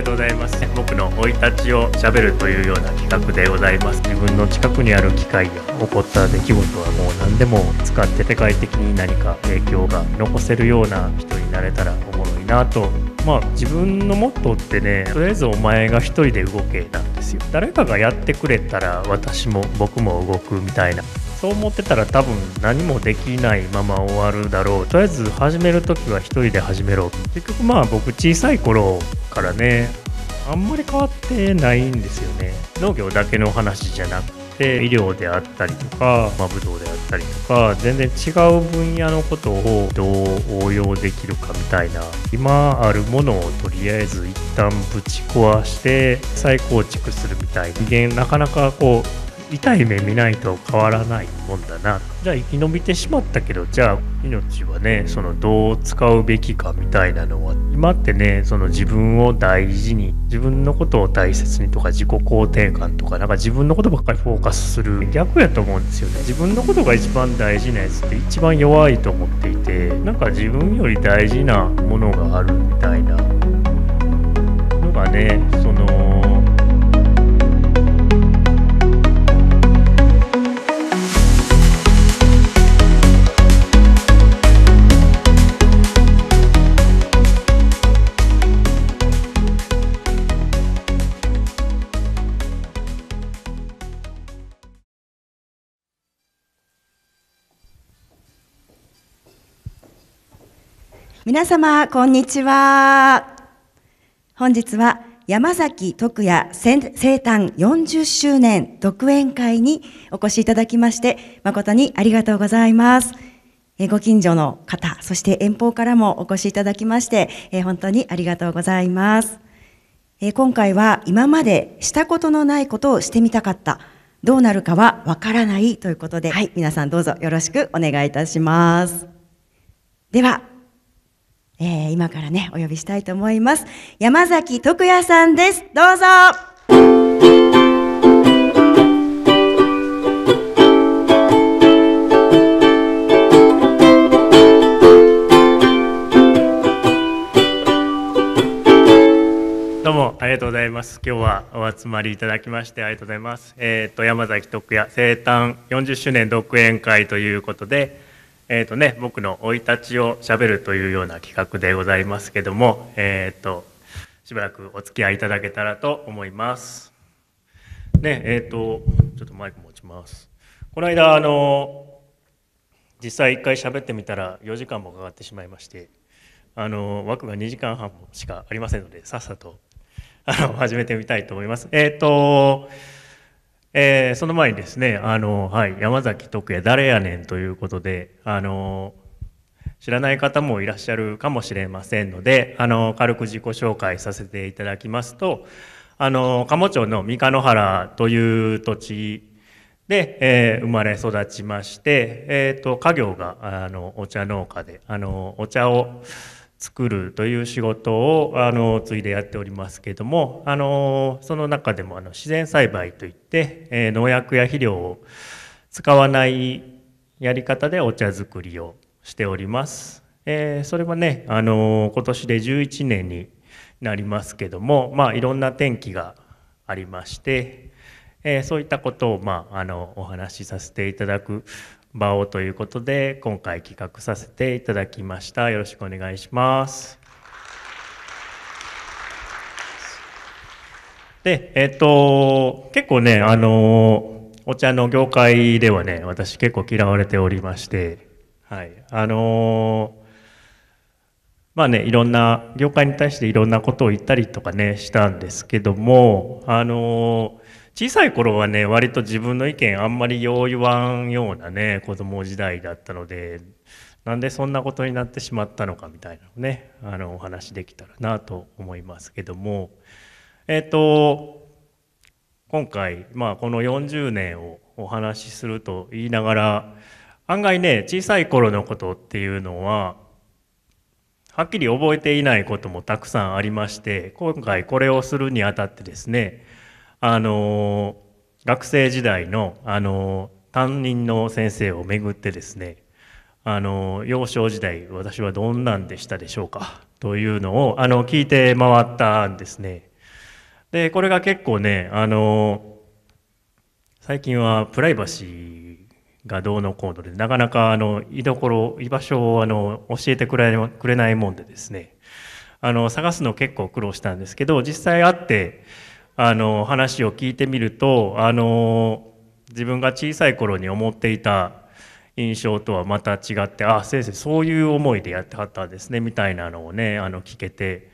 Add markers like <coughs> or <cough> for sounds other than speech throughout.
りがとうございます僕の生い立ちをしゃべるというような企画でございます自分の近くにある機械が起こった出来事はもう何でも使って世界的に何か影響が残せるような人になれたらおもろいなとまあ自分のモットーってねとりあえずお前が一人で動けなんですよ誰かがやってくれたら私も僕も動くみたいなそう思ってたら多分何もできないまま終わるだろうとりあえず始める時は1人で始めろ結局まあ僕小さい頃からねあんまり変わってないんですよね農業だけの話じゃなくて医療であったりとか、まあ、武道であったりとか全然違う分野のことをどう応用できるかみたいな今あるものをとりあえず一旦ぶち壊して再構築するみたいななかなかこう痛い目見ないと変わらないもんだなじゃあ生き延びてしまったけどじゃあ命はねそのどう使うべきかみたいなのは今ってねその自分を大事に自分のことを大切にとか自己肯定感とかなんか自分のことばっかりフォーカスする逆やと思うんですよね自分のことが一番大事なやつって一番弱いと思っていてなんか自分より大事なものがあるみたいなのがねその皆様、こんにちは。本日は山崎徳也生誕40周年独演会にお越しいただきまして、誠にありがとうございます。ご近所の方、そして遠方からもお越しいただきまして、本当にありがとうございます。今回は今までしたことのないことをしてみたかった。どうなるかはわからないということで、はい、皆さんどうぞよろしくお願いいたします。では、えー、今からね、お呼びしたいと思います。山崎徳也さんです。どうぞ。どうもありがとうございます。今日はお集まりいただきましてありがとうございます。えっ、ー、と山崎徳也生誕40周年独演会ということで、えーとね、僕の生い立ちをしゃべるというような企画でございますけども、えーと、しばらくお付き合いいただけたらと思います。ねえーと、ちょっとマイク持ちます。この間あの実際1回喋ってみたら4時間もかかってしまいましてあの枠が2時間半しかありませんのでさっさとあの始めてみたいと思います。えーとえー、その前にですね、あの、はい、山崎徳也誰やねんということで、あの、知らない方もいらっしゃるかもしれませんので、あの、軽く自己紹介させていただきますと、あの、鴨町の三河原という土地で、えー、生まれ育ちまして、えっ、ー、と、家業が、あの、お茶農家で、あの、お茶を、作るという仕事をあの継いでやっておりますけれどもあのその中でもあの自然栽培といって、えー、農薬や肥料を使わないやり方でお茶作りをしております。えー、それはねあの今年で11年になりますけども、まあ、いろんな天気がありまして、えー、そういったことを、まあ、あのお話しさせていただく場をということで今回企画させていただきましたよろしくお願いしますでえっと結構ねあのお茶の業界ではね私結構嫌われておりましてはいあのまあねいろんな業界に対していろんなことを言ったりとかねしたんですけどもあのー小さい頃はね割と自分の意見あんまりよう言わんようなね子供時代だったのでなんでそんなことになってしまったのかみたいなのねあのお話できたらなと思いますけどもえっ、ー、と今回、まあ、この40年をお話しすると言いながら案外ね小さい頃のことっていうのははっきり覚えていないこともたくさんありまして今回これをするにあたってですねあの学生時代の、あの担任の先生をめぐってですねあの幼少時代私はどんなんでしたでしょうかというのをあの聞いて回ったんですね。でこれが結構ねあの最近はプライバシーがどうのこうのでなかなかあの居所居場所をあの教えてくれくれないもんでですねあの探すの結構苦労したんですけど実際会ってあの話を聞いてみるとあの自分が小さい頃に思っていた印象とはまた違ってあ先生そういう思いでやってはったんですねみたいなのをねあの聞けて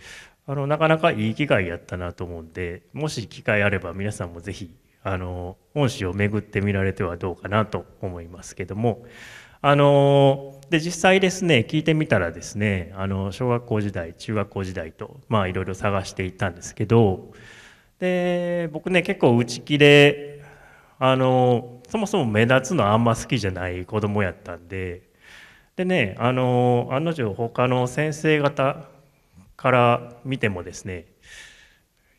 あのなかなかいい機会やったなと思うんでもし機会あれば皆さんも是非あの恩師を巡ってみられてはどうかなと思いますけどもあので実際ですね聞いてみたらですねあの小学校時代中学校時代とまあいろいろ探していったんですけどで僕ね結構打ち切れあのそもそも目立つのあんま好きじゃない子供やったんででねあの案の定他の先生方から見てもですね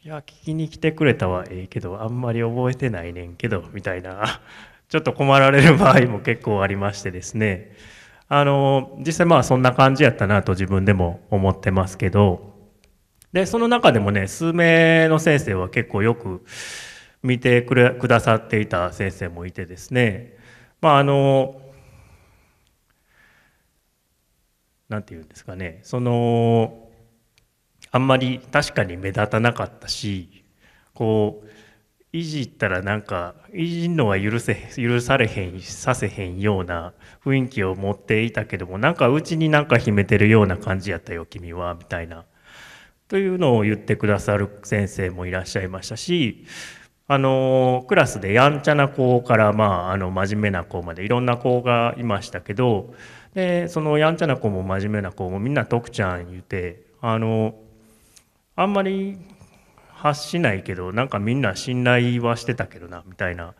いや聞きに来てくれたはええけどあんまり覚えてないねんけどみたいな <laughs> ちょっと困られる場合も結構ありましてですねあの実際まあそんな感じやったなと自分でも思ってますけどで、その中でもね、数名の先生は結構よく見てくれくださっていた先生もいてですね、まああの、なんていうんですかね、その、あんまり確かに目立たなかったし、こう、いじったらなんか、いじんのは許せ、許されへん、させへんような雰囲気を持っていたけども、なんかうちになんか秘めてるような感じやったよ、君は、みたいなというのを言ってくださる先生もいらっしゃいましたしあのクラスでやんちゃな子から、まあ、あの真面目な子までいろんな子がいましたけどでそのやんちゃな子も真面目な子もみんな「徳ちゃん」言うてあのあんまり発しないけどなんかみんな信頼はしてたけどなみたいな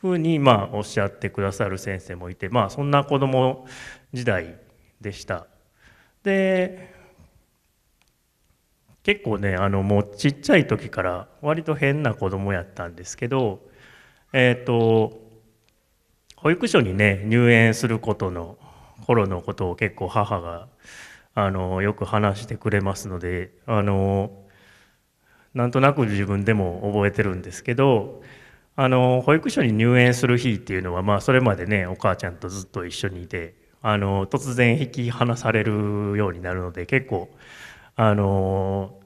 風にまあおっしゃってくださる先生もいてまあそんな子供時代でした。で結構ねあのもうちっちゃい時から割と変な子供やったんですけどえっ、ー、と保育所にね入園することの頃のことを結構母があのよく話してくれますのであのなんとなく自分でも覚えてるんですけどあの保育所に入園する日っていうのは、まあ、それまでねお母ちゃんとずっと一緒にいてあの突然引き離されるようになるので結構あの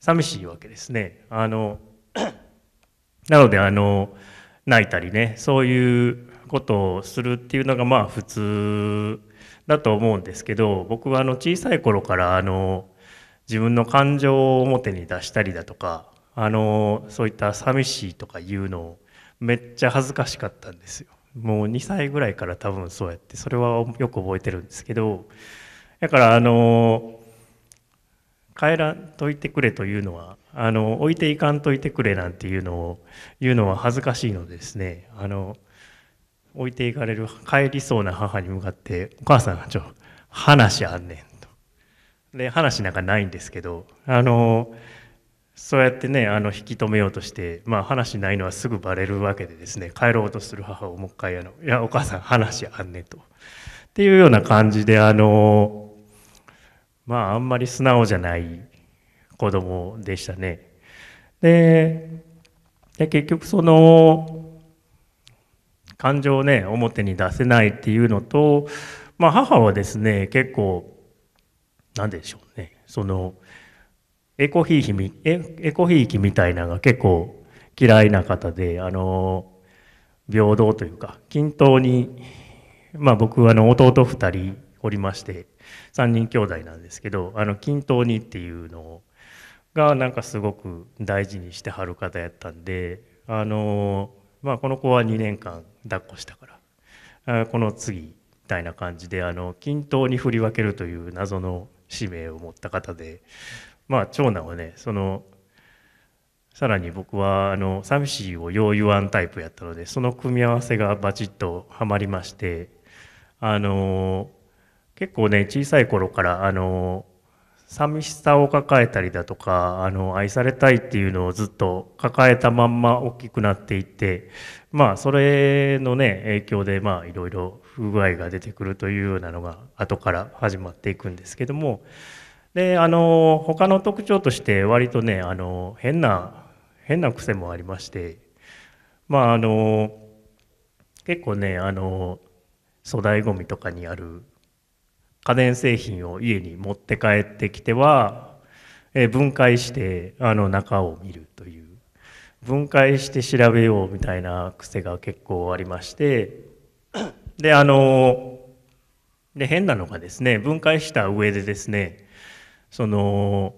寂しいわけですね。あの <clears throat> なのであの泣いたりねそういうことをするっていうのがまあ普通だと思うんですけど僕はあの小さい頃からあの自分の感情を表に出したりだとかあのそういった寂しいとかいうのをめっちゃ恥ずかしかったんですよ。もう2歳ぐらいから多分そうやってそれはよく覚えてるんですけどだからあの帰らんといてくれというのはあの置いていかんといてくれなんていうのを言うのは恥ずかしいのですねあの置いていかれる帰りそうな母に向かって「お母さんちょ話あんねん」と。で話なんかないんですけどあのそうやってねあの引き止めようとして、まあ、話ないのはすぐバレるわけでですね帰ろうとする母をもう一回あの「いやお母さん話あんねん」と。っていうような感じであのまああんまり素直じゃない子供でしたね。でで結局その感情をね表に出せないっていうのと、まあ、母はですね結構何でしょうねそのエコひいきエコひいきみたいなのが結構嫌いな方であの平等というか均等に、まあ、僕はあの弟2人おりまして3人兄弟なんですけどあの均等にっていうのがなんかすごく大事にしてはる方やったんであの、まあ、この子は2年間抱っこしたからこの次みたいな感じであの均等に振り分けるという謎の使命を持った方で、まあ、長男はねそのさらに僕はあの寂しいをよう言わんタイプやったのでその組み合わせがバチッとはまりましてあの結構ね小さい頃からあの寂しさを抱えたりだとかあの愛されたいっていうのをずっと抱えたまんま大きくなっていってまあそれのね影響でまあいろいろ不具合が出てくるというようなのが後から始まっていくんですけどもであの他の特徴として割とねあの変な変な癖もありましてまああの結構ねあの粗大ごみとかにある家電製品を家に持って帰ってきては、え分解してあの中を見るという分解して調べようみたいな癖が結構ありまして <coughs> であので変なのがですね分解した上でですねその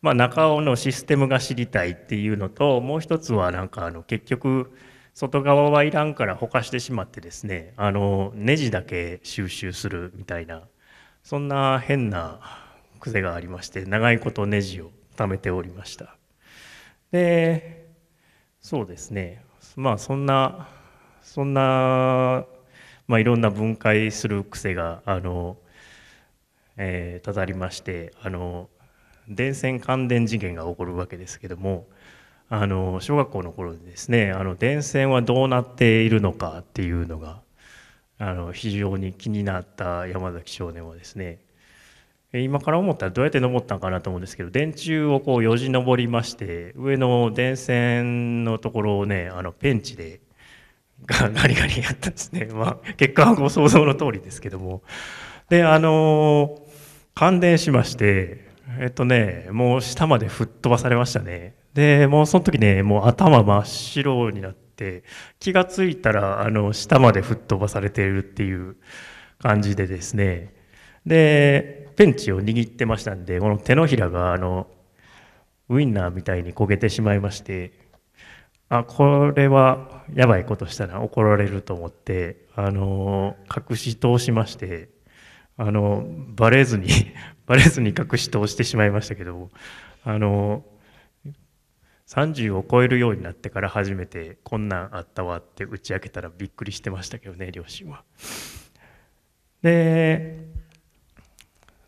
まあ中尾のシステムが知りたいっていうのともう一つはなんかあの結局外側はいらんからほかしてしまってですねあのネジだけ収集するみたいなそんな変な癖がありまして長いことネジを貯めておりましたでそうですねまあそんなそんな、まあ、いろんな分解する癖があの、えー、ただりましてあの電線感電事件が起こるわけですけどもあの小学校の頃にですねあの電線はどうなっているのかっていうのがあの非常に気になった山崎少年はですね今から思ったらどうやって登ったんかなと思うんですけど電柱をこうよじ登りまして上の電線のところをねあのペンチで <laughs> ガリガリやったんですね、まあ、結果はご想像の通りですけどもであの感電しましてえっとねもう下まで吹っ飛ばされましたねでもうその時ねもう頭真っ白になってて気が付いたらあの下まで吹っ飛ばされているっていう感じでですねでペンチを握ってましたんでこの手のひらがあのウインナーみたいに焦げてしまいましてあこれはやばいことしたら怒られると思ってあの隠し通しましてあのバレずにバレずに隠し通してしまいましたけどあの30を超えるようになってから初めてこんなんあったわって打ち明けたらびっくりしてましたけどね両親は。で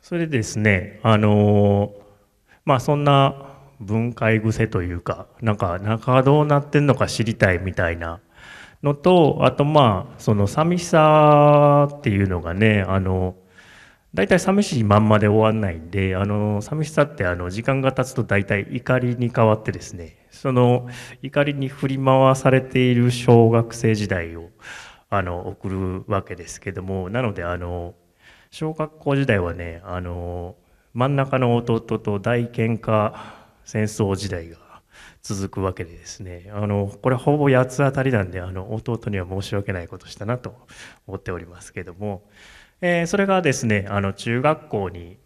それですねあのまあそんな分解癖というかなんか中がどうなってんのか知りたいみたいなのとあとまあその寂しさっていうのがねあの大体寂しいまんまで終わんないんであの寂しさってあの時間が経つと大体怒りに変わってですねその怒りに振り回されている小学生時代をあの送るわけですけどもなのであの小学校時代はねあの真ん中の弟と大喧嘩戦争時代が続くわけでですねあのこれほぼ八つ当たりなんであの弟には申し訳ないことしたなと思っておりますけども。えー、それがですねあの中学校に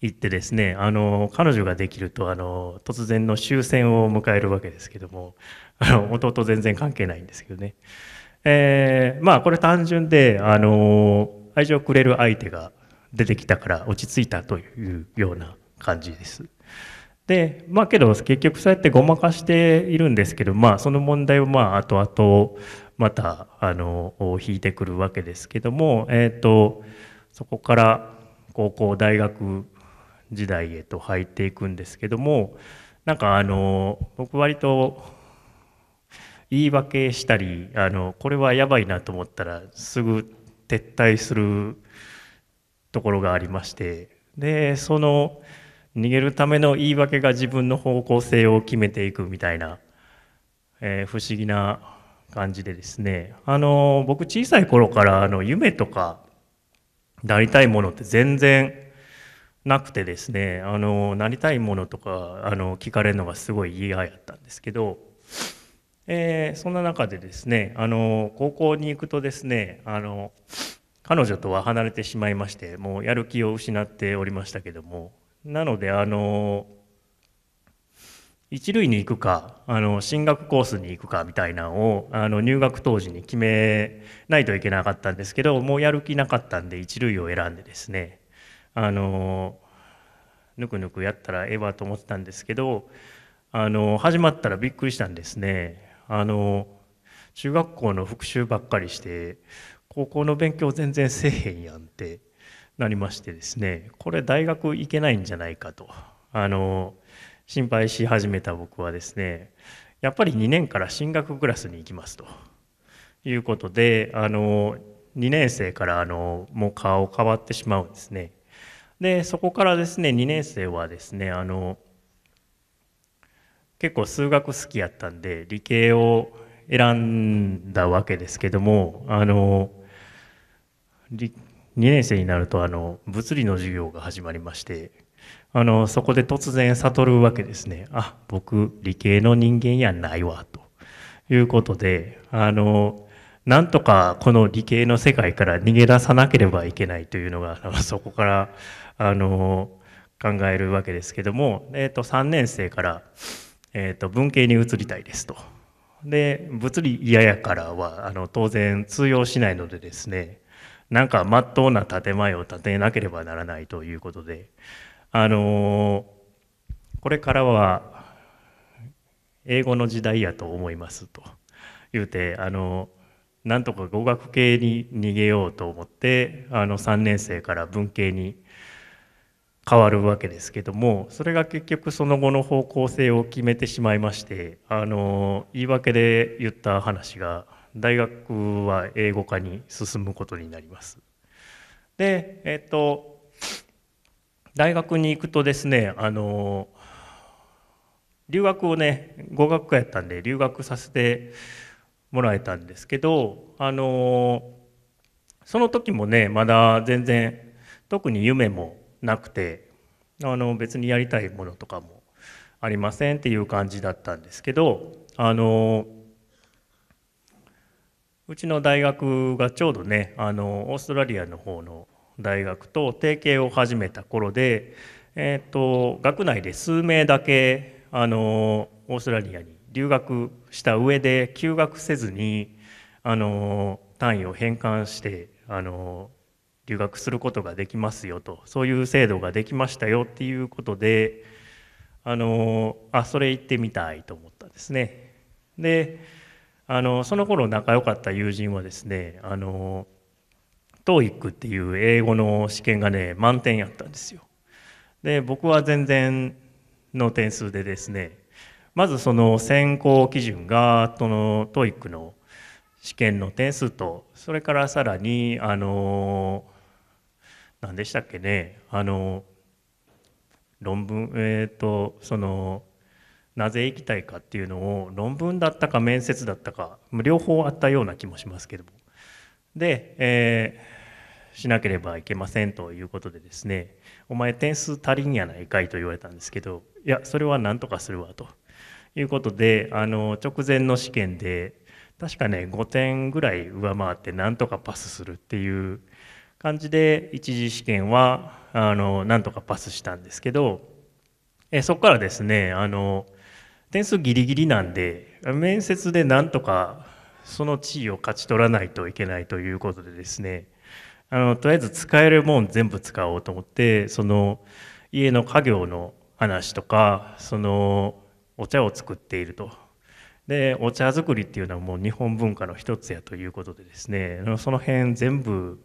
行ってですねあの彼女ができるとあの突然の終戦を迎えるわけですけども <laughs> あの弟全然関係ないんですけどね、えー、まあこれ単純であの愛情をくれる相手が出てきたから落ち着いたというような感じです。でまあけど結局そうやってごまかしているんですけどまあその問題をまあ後々またあの引いてくるわけですけども、えーと、そこから高校大学時代へと入っていくんですけどもなんかあの僕割と言い訳したりあのこれはやばいなと思ったらすぐ撤退するところがありましてでその逃げるための言い訳が自分の方向性を決めていくみたいな、えー、不思議な感じでですねあの僕小さい頃からあの夢とかなりたいものって全然なくてですねあのなりたいものとかあの聞かれるのがすごい嫌やったんですけど、えー、そんな中でですねあの高校に行くとですねあの彼女とは離れてしまいましてもうやる気を失っておりましたけどもなのであの一類に行くかあの進学コースに行くかみたいなのをあの入学当時に決めないといけなかったんですけどもうやる気なかったんで一類を選んでですねあのぬくぬくやったらええわと思ってたんですけどあの始まったらびっくりしたんですねあの中学校の復習ばっかりして高校の勉強全然せえへんやんってなりましてですねこれ大学行けないんじゃないかとあの心配し始めた僕はですねやっぱり2年から進学クラスに行きますということであの2年生からあのもう顔変わってしまうんですね。でそこからですね2年生はですねあの結構数学好きやったんで理系を選んだわけですけどもあの2年生になるとあの物理の授業が始まりましてあのそこで突然悟るわけですねあ僕理系の人間やないわということであのなんとかこの理系の世界から逃げ出さなければいけないというのが <laughs> そこからあの考えるわけですけども、えー、と3年生から、えー、と文系に移りたいですと。で物理嫌やからはあの当然通用しないのでですねなんかまっとうな建前を建てなければならないということであのこれからは英語の時代やと思いますと言うてあのなんとか語学系に逃げようと思ってあの3年生から文系に変わるわけですけどもそれが結局その後の方向性を決めてしまいましてあの言い訳で言った話が大学は英語科に進むことになります。でえっと大学に行くとですねあの留学をね語学科やったんで留学させてもらえたんですけどあのその時もねまだ全然特に夢もなくてあの別にやりたいものとかもありませんっていう感じだったんですけどあのうちの大学がちょうどねあのオーストラリアの方の大学と提携を始めた頃で、えーと、と学内で数名だけあのオーストラリアに留学した上で休学せずにあの単位を返還してあの留学することができますよとそういう制度ができましたよっていうことであのあそれ行ってみたいと思ったんですね。であのその頃仲良かった友人はですねあの TOEIC っていう英語の試験がね満点やったんですよ。で僕は全然の点数でですねまずその選考基準がその TOEIC の試験の点数とそれからさらにあの何でしたっけねあの論文えっ、ー、とそのなぜ行きたいかっていうのを論文だったか面接だったか両方あったような気もしますけどもで、えしなければいけませんということでですねお前点数足りんやないかいと言われたんですけどいやそれはなんとかするわということであの直前の試験で確かね5点ぐらい上回ってなんとかパスするっていう感じで1次試験はあのなんとかパスしたんですけどえそこからですねあの点数ギリギリなんで面接でなんとかその地位を勝ち取らないといけないということでですねあのとりあえず使えるもん全部使おうと思ってその家の家業の話とかそのお茶を作っていると。でお茶作りっていうのはもう日本文化の一つやということでですねその辺全部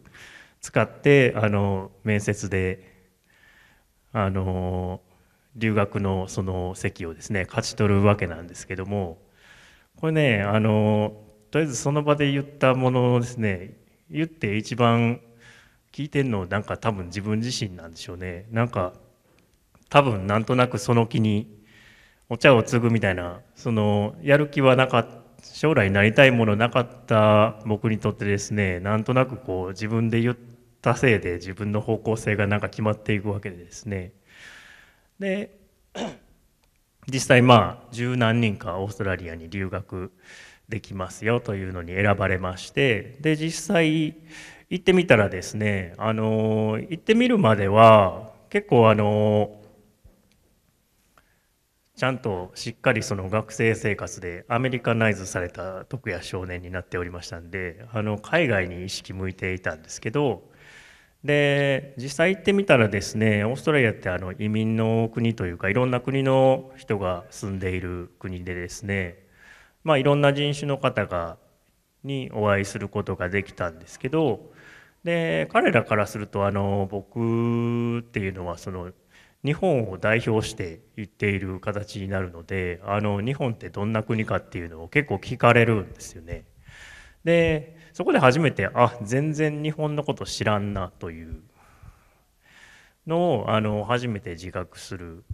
使ってあの面接であの留学のその席をですね勝ち取るわけなんですけどもこれねあのとりあえずその場で言ったものをですね言って一番聞いてんのなんか多分自分自身なんでしょうねなんか多分なんとなくその気にお茶を継ぐみたいなそのやる気はなかった将来なりたいものなかった僕にとってですねなんとなくこう自分で言ったせいで自分の方向性がなんか決まっていくわけでですねで <clears throat> 実際まあ十何人かオーストラリアに留学できますよというのに選ばれましてで実際行ってみたらですね、あの行ってみるまでは結構あのちゃんとしっかりその学生生活でアメリカナイズされた徳谷少年になっておりましたんであの海外に意識向いていたんですけどで実際行ってみたらですねオーストラリアってあの移民の国というかいろんな国の人が住んでいる国でですね、まあ、いろんな人種の方がにお会いすることができたんですけどで彼らからするとあの僕っていうのはその日本を代表して言っている形になるのであの日本ってどんな国かっていうのを結構聞かれるんですよね。でそこで初めてあ全然日本のこと知らんなというのをあの初めて自覚する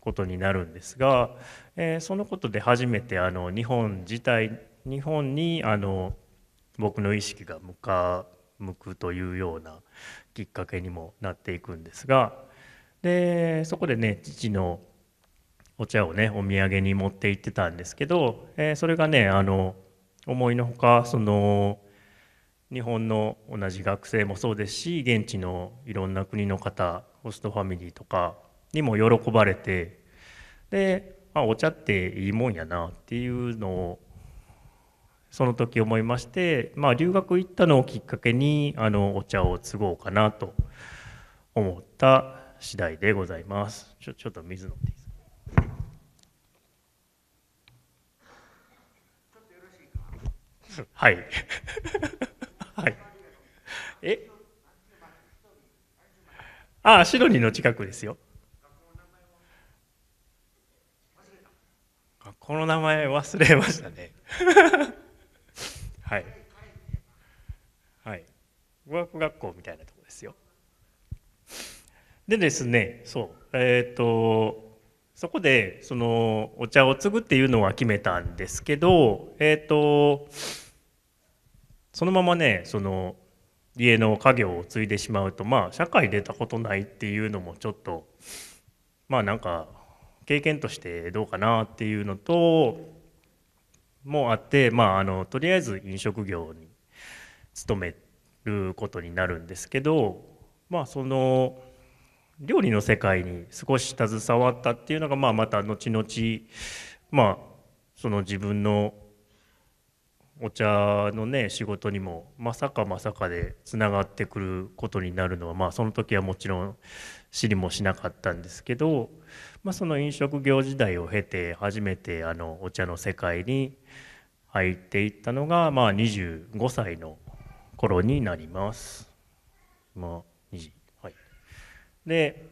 ことになるんですが、えー、そのことで初めてあの日本自体日本にあの僕の意識が向か向くというようなきっかけにもなっていくんですがでそこでね父のお茶をねお土産に持って行ってたんですけど、えー、それがねあの思いのほかその日本の同じ学生もそうですし現地のいろんな国の方ホストファミリーとかにも喜ばれてであお茶っていいもんやなっていうのをその時思いまして、まあ、留学行ったのをきっかけにあのお茶を継ごうかなと思った次第でございます。ちょちょっと水飲んでいいですかはい。はい。<laughs> えああ、シドニーの近くですよ。学校の名前忘れましたね。<laughs> はいはい語学学校みたいなとこですよでですねそうえっ、ー、とそこでそのお茶を継ぐっていうのは決めたんですけどえっ、ー、とそのままねその家の家業を継いでしまうとまあ社会出たことないっていうのもちょっとまあなんか経験としてどうかなっていうのともあって、まあ、あのとりあえず飲食業に勤めることになるんですけど、まあ、その料理の世界に少し携わったっていうのが、まあ、また後々、まあ、その自分のお茶のね仕事にもまさかまさかでつながってくることになるのは、まあ、その時はもちろん知りもしなかったんですけど、まあ、その飲食業時代を経て初めてあのお茶の世界に入っていったのが、まあ、25歳の頃になります。まあ、2時はい、で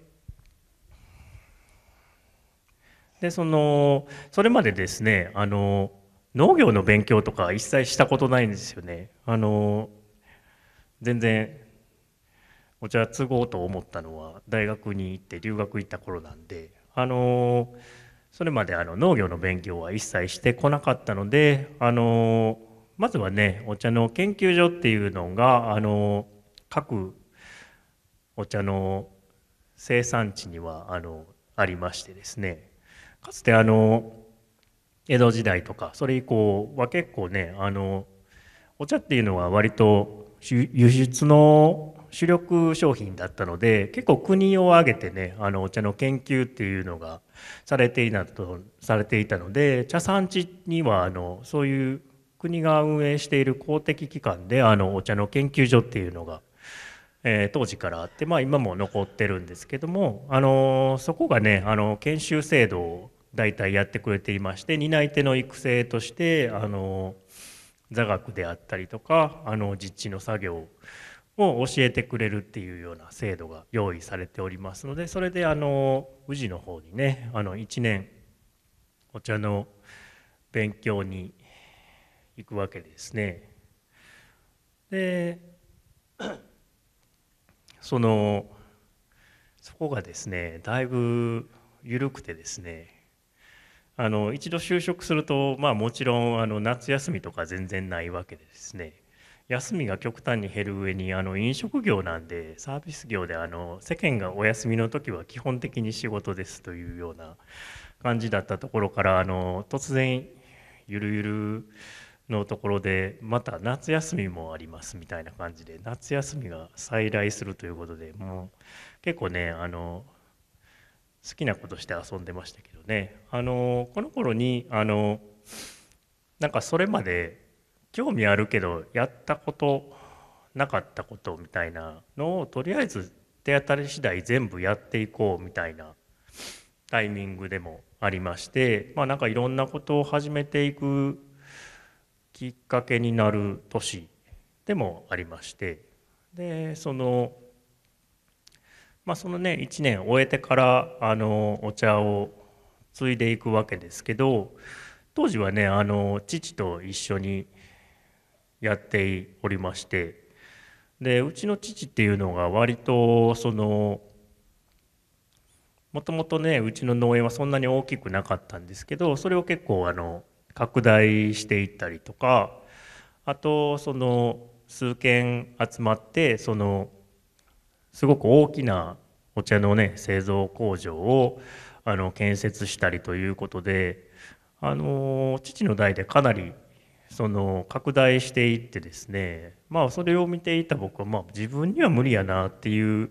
でそのそれまでですねあの農業の勉強とか一切したことないんですよね。あの全然お茶継ごうと思ったのは大学に行って留学行った頃なんであのそれまであの農業の勉強は一切してこなかったのであのまずはねお茶の研究所っていうのがあの各お茶の生産地にはあのありましてですねかつてあの江戸時代とかそれ以降は結構ねあのお茶っていうのは割と輸出の主力商品だったので結構国を挙げてねあのお茶の研究っていうのがされていたとされていたので茶産地にはあのそういう国が運営している公的機関であのお茶の研究所っていうのが、えー、当時からあって、まあ、今も残ってるんですけども、あのそこがねあの研修制度を大体やってくれていまして担い手の育成として、あの座学であったりとかあの実地の作業をを教えてくれるっていうような制度が用意されておりますのでそれであの宇治の方にねあの1年お茶の勉強に行くわけですね。で <clears throat> そのそこがですねだいぶ緩くてですねあの一度就職すると、まあ、もちろんあの夏休みとか全然ないわけですね。休みが極端に減る上にあの飲食業なんでサービス業であの世間がお休みの時は基本的に仕事ですというような感じだったところからあの突然ゆるゆるのところでまた夏休みもありますみたいな感じで夏休みが再来するということでもう結構ねあの好きなことして遊んでましたけどねあのこの頃にあのなんかそれまで興味あるけどやったことなかったことみたいなのをとりあえず手当たり次第全部やっていこうみたいなタイミングでもありましてまあなんかいろんなことを始めていくきっかけになる年でもありましてでそのまあそのね1年終えてからあのお茶を継いでいくわけですけど当時はねあの父と一緒にやっておりましてでうちの父っていうのが割とそのもともとねうちの農園はそんなに大きくなかったんですけどそれを結構あの拡大していったりとかあとその数軒集まってそのすごく大きなお茶のね製造工場をあの建設したりということであの父の代でかなりその拡大していってですねまあそれを見ていた僕はまあ自分には無理やなっていう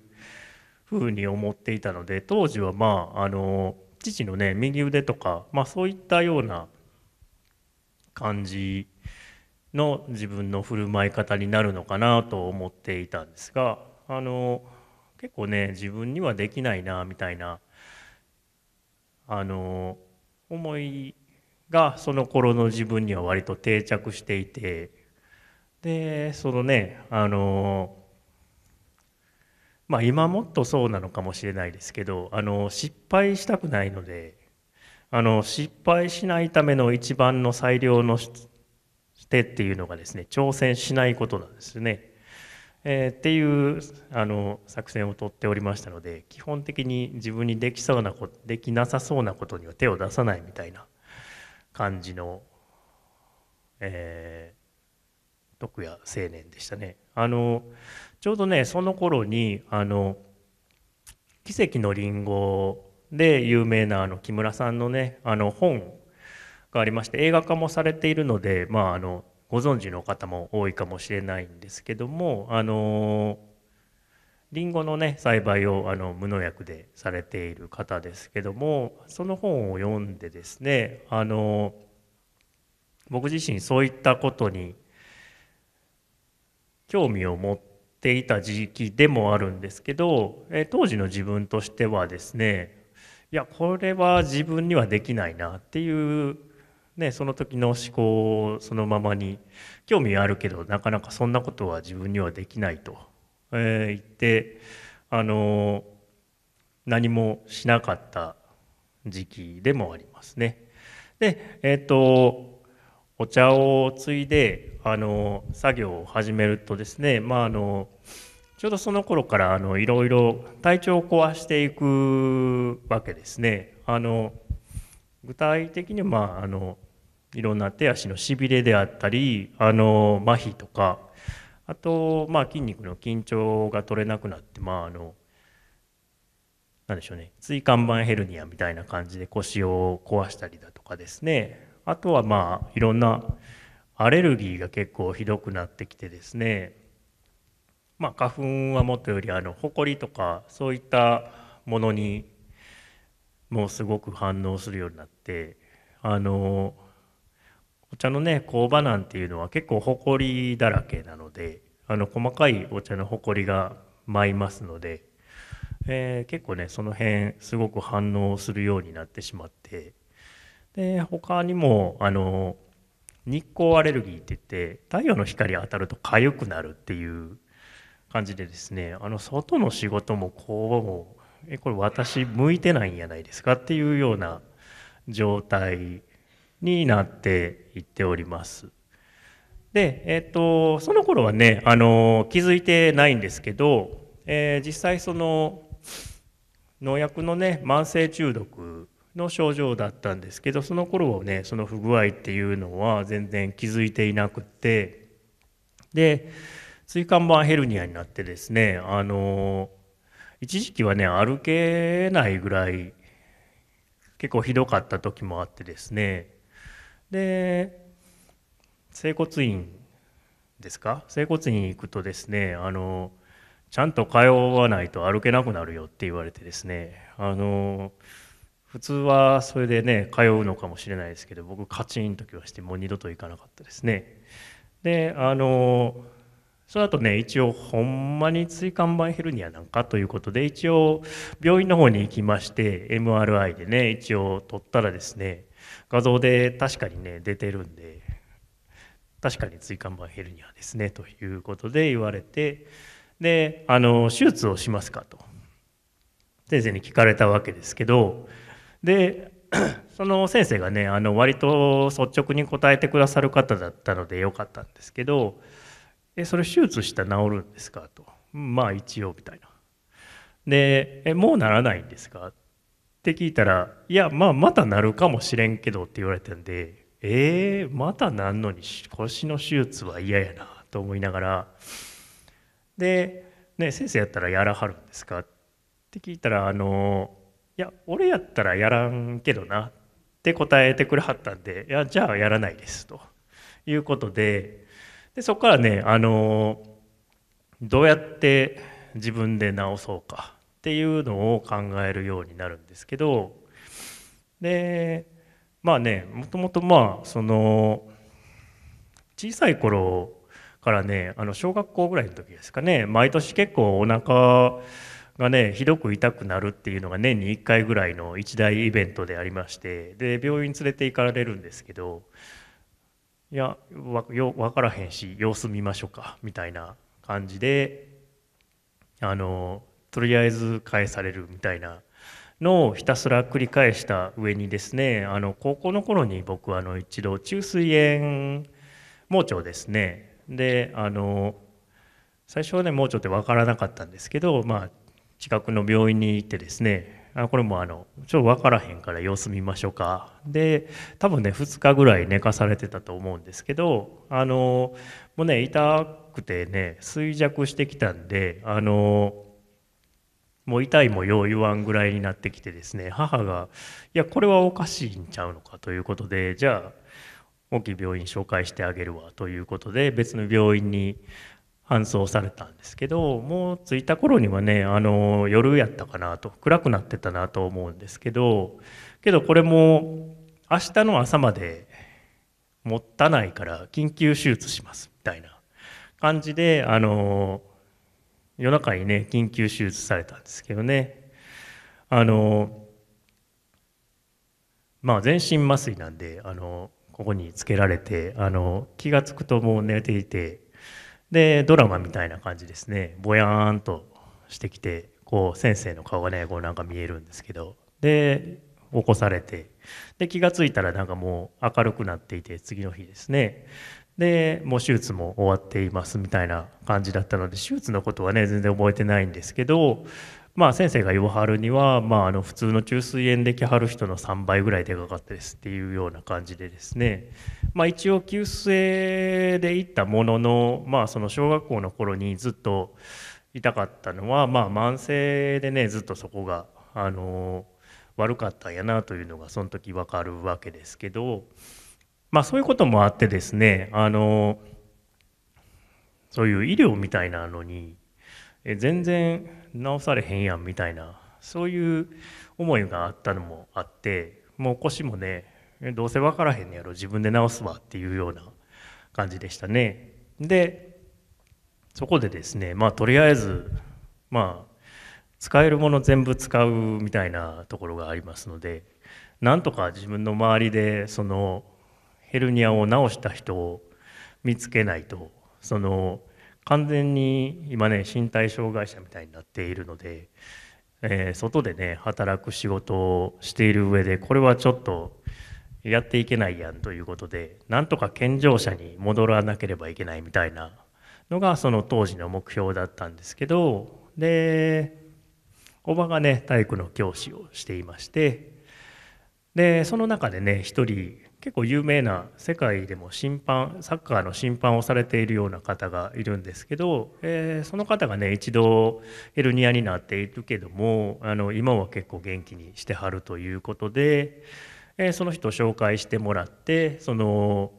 ふうに思っていたので当時はまああの父のね右腕とか、まあ、そういったような感じの自分の振る舞い方になるのかなと思っていたんですがあの結構ね自分にはできないなみたいなあの思いがその頃の自分には割と定着していてでそのねあのまあ今もっとそうなのかもしれないですけどあの失敗したくないのであの失敗しないための一番の最良のしてっていうのがですね挑戦しないことなんですね。えー、っていうあの作戦をとっておりましたので基本的に自分にできそうなことできなさそうなことには手を出さないみたいな感じの、えー、徳也青年でしたねあのちょうどねその頃にあの「奇跡のリンゴで有名なあの木村さんのねあの本がありまして映画化もされているので、まあ、あのご存知の方も多いかもしれないんですけどもあのーリンゴのね栽培をあの無農薬でされている方ですけどもその本を読んでですねあの僕自身そういったことに興味を持っていた時期でもあるんですけど、え当時の自分としてはですねいやこれは自分にはできないなっていうね、その時の思考をそのままに興味はあるけどなかなかそんなことは自分にはできないとえ行ってあの何もしなかった時期でもありますね。でえっ、ー、とお茶を継いであの作業を始めるとですね、まあ、あのちょうどその頃からあのいろいろ体調を壊していくわけですね。あの具体的に、まあ、あのいろんな手足のしびれであったりあの麻痺とかあと、まあ、筋肉の緊張が取れなくなって、まあ、あのなんでしょうね椎間板ヘルニアみたいな感じで腰を壊したりだとかですねあとはまあいろんなアレルギーが結構ひどくなってきてですねまあ花粉はもとよりあのほこりとかそういったものにもうすごく反応するようになってあのお茶のね工場なんていうのは結構ほこりだらけなのであの細かいお茶のほこりが舞いますので、えー、結構ねその辺すごく反応するようになってしまってで他にもあの日光アレルギーって言って太陽の光当たると痒くなるっていう感じでですねあの外の仕事も工場もえこれ私向いてないんじゃないですかっていうような状態になっていっております。で、えっ、ー、と、その頃はね、あの気づいてないんですけど、えー、実際その農薬のね慢性中毒の症状だったんですけどその頃はねその不具合っていうのは全然気づいていなくてで椎間板ヘルニアになってですねあの一時期はね歩けないぐらい結構ひどかった時もあってですねで整骨院ですか整骨院行くとですねあのちゃんと通わないと歩けなくなるよって言われてですねあの普通はそれでね通うのかもしれないですけど僕カチンときはしてもう二度と行かなかったですねであのその後ね一応ほんまに椎間板ヘルニアなんかということで一応病院の方に行きまして MRI でね一応取ったらですね画像で確かにね出てるんで確かに椎間板ヘルニアですねということで言われてであの手術をしますかと先生に聞かれたわけですけどで <clears throat> その先生がねあの割と率直に答えてくださる方だったのでよかったんですけど「えそれ手術したら治るんですか?」と「まあ一応」みたいな。で「えもうならないんですか?」って聞いたら「いやまあまたなるかもしれんけど」って言われたんで「えー、またなんのに腰の手術は嫌やな」と思いながらで、ね「先生やったらやらはるんですか?」って聞いたら「あのいや俺やったらやらんけどな」って答えてくれはったんで「いやじゃあやらないです」ということででそこからねあのどうやって自分で治そうかっていうのを考えるようになるんですけどでまあねもともとまあその小さい頃からねあの小学校ぐらいの時ですかね毎年結構お腹がねひどく痛くなるっていうのが年に1回ぐらいの一大イベントでありましてで病院連れて行かれるんですけどいや分からへんし様子見ましょうかみたいな感じであのとりあえず返されるみたいなのをひたすら繰り返した上にですねあの高校の頃に僕はあの一度虫垂炎盲腸ですねであの最初はね盲腸って分からなかったんですけど、まあ、近くの病院に行ってですねあこれもあのちょっと分からへんから様子見ましょうかで多分ね2日ぐらい寝かされてたと思うんですけどあのもうね痛くてね衰弱してきたんであのもう痛いもよう言わんぐらいになってきてですね母が「いやこれはおかしいんちゃうのか」ということでじゃあ大きい病院紹介してあげるわということで別の病院に搬送されたんですけどもう着いた頃にはねあの夜やったかなと暗くなってたなと思うんですけどけどこれも明日の朝まで持たないから緊急手術しますみたいな感じであの夜中にね緊急手術されたんですけどねあのまあ全身麻酔なんであのここにつけられてあの気が付くともう寝ていてでドラマみたいな感じですねぼやーんとしてきてこう先生の顔がねこうなんか見えるんですけどで起こされてで気が付いたらなんかもう明るくなっていて次の日ですねでもう手術も終わっていますみたいな感じだったので手術のことはね全然覚えてないんですけど、まあ、先生が言わはるには、まあ、あの普通の虫垂炎で来はる人の3倍ぐらいでかかったですっていうような感じでですね、まあ、一応急性で行ったものの,、まあその小学校の頃にずっと痛かったのは、まあ、慢性でねずっとそこがあの悪かったんやなというのがその時分かるわけですけど。まあ、そういうこともあってですねあのそういう医療みたいなのに全然治されへんやんみたいなそういう思いがあったのもあってもう腰もねどうせ分からへんのやろ自分で治すわっていうような感じでしたね。でそこでですねまあとりあえずまあ使えるもの全部使うみたいなところがありますのでなんとか自分の周りでそのヘルニアを治した人を見つけないとその完全に今ね身体障害者みたいになっているので、えー、外でね働く仕事をしている上でこれはちょっとやっていけないやんということでなんとか健常者に戻らなければいけないみたいなのがその当時の目標だったんですけどでおばがね体育の教師をしていましてでその中でね一人結構有名な世界でも審判サッカーの審判をされているような方がいるんですけど、えー、その方がね一度ヘルニアになっているけどもあの今は結構元気にしてはるということで、えー、その人を紹介してもらってその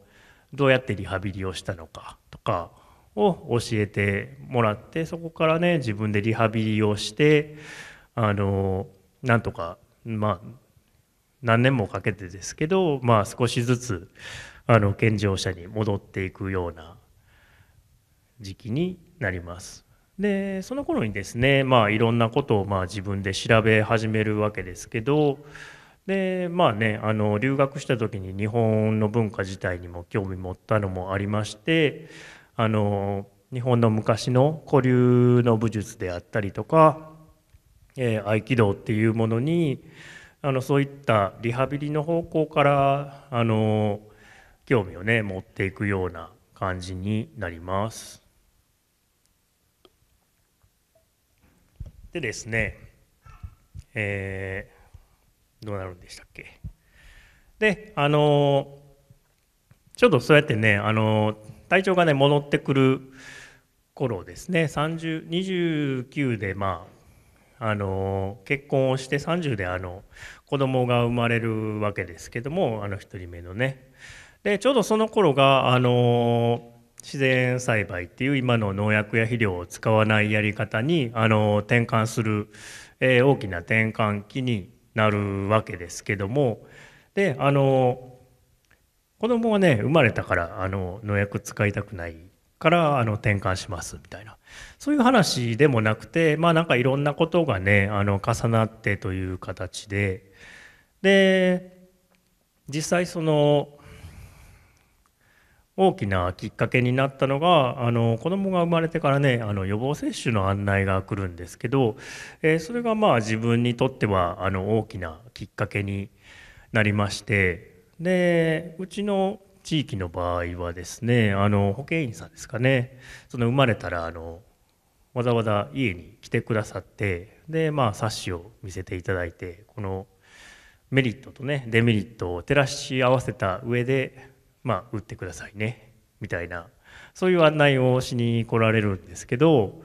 どうやってリハビリをしたのかとかを教えてもらってそこからね自分でリハビリをしてあのなんとかまあ何年もかけてですけど、まあ、少しずつあの健常者に戻っていくような時期になります。でその頃にですね、まあ、いろんなことをまあ自分で調べ始めるわけですけどでまあねあの留学した時に日本の文化自体にも興味持ったのもありましてあの日本の昔の古流の武術であったりとか、えー、合気道っていうものにあのそういったリハビリの方向からあの興味をね持っていくような感じになります。でですね、えー、どうなるんでしたっけ。であのちょっとそうやってねあの体調がね戻ってくる頃ですね2 9でまああの結婚をして30であの子供が生まれるわけですけどもあの1人目のねでちょうどその頃があの自然栽培っていう今の農薬や肥料を使わないやり方にあの転換する、えー、大きな転換期になるわけですけどもであの子供はね生まれたからあの農薬使いたくないからあの転換しますみたいなそういう話でもなくて、まあなんかいろんなことがね、あの重なってという形で、で、実際その、大きなきっかけになったのがあの子供が生まれてからねあの予防接種の案内が来るんですけど、えー、それがまあ自分にとってはあの大きなきっかけになりましてでうちの地域の場合はですねあの保健員さんですかねその生まれたらあのわざわざ家に来てくださってで、まあ、冊子を見せていただいてこのメリットとねデメリットを照らし合わせた上で、まあ、打ってくださいねみたいなそういう案内をしに来られるんですけど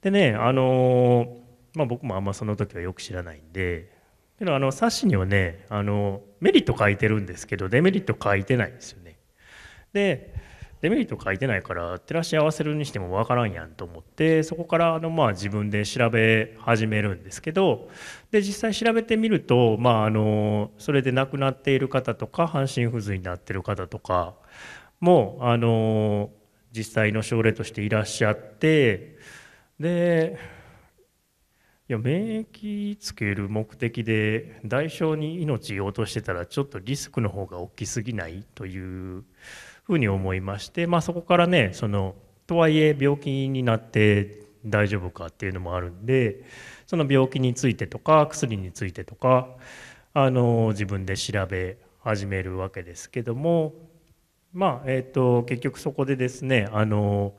でねあの、まあ、僕もあんまその時はよく知らないんであの冊子にはねあのメリット書いてるんですけどデメリット書いてないんですよね。でデメリット書いてないから照らし合わせるにしても分からんやんと思ってそこからあのまあ自分で調べ始めるんですけどで実際調べてみると、まあ、あのそれで亡くなっている方とか半身不随になってる方とかもあの実際の症例としていらっしゃってでいや免疫つける目的で代償に命を落としてたらちょっとリスクの方が大きすぎないという。ふうに思いまして、まあ、そこからねそのとはいえ病気になって大丈夫かっていうのもあるんでその病気についてとか薬についてとかあの自分で調べ始めるわけですけどもまあえーと、と結局そこでですねあの、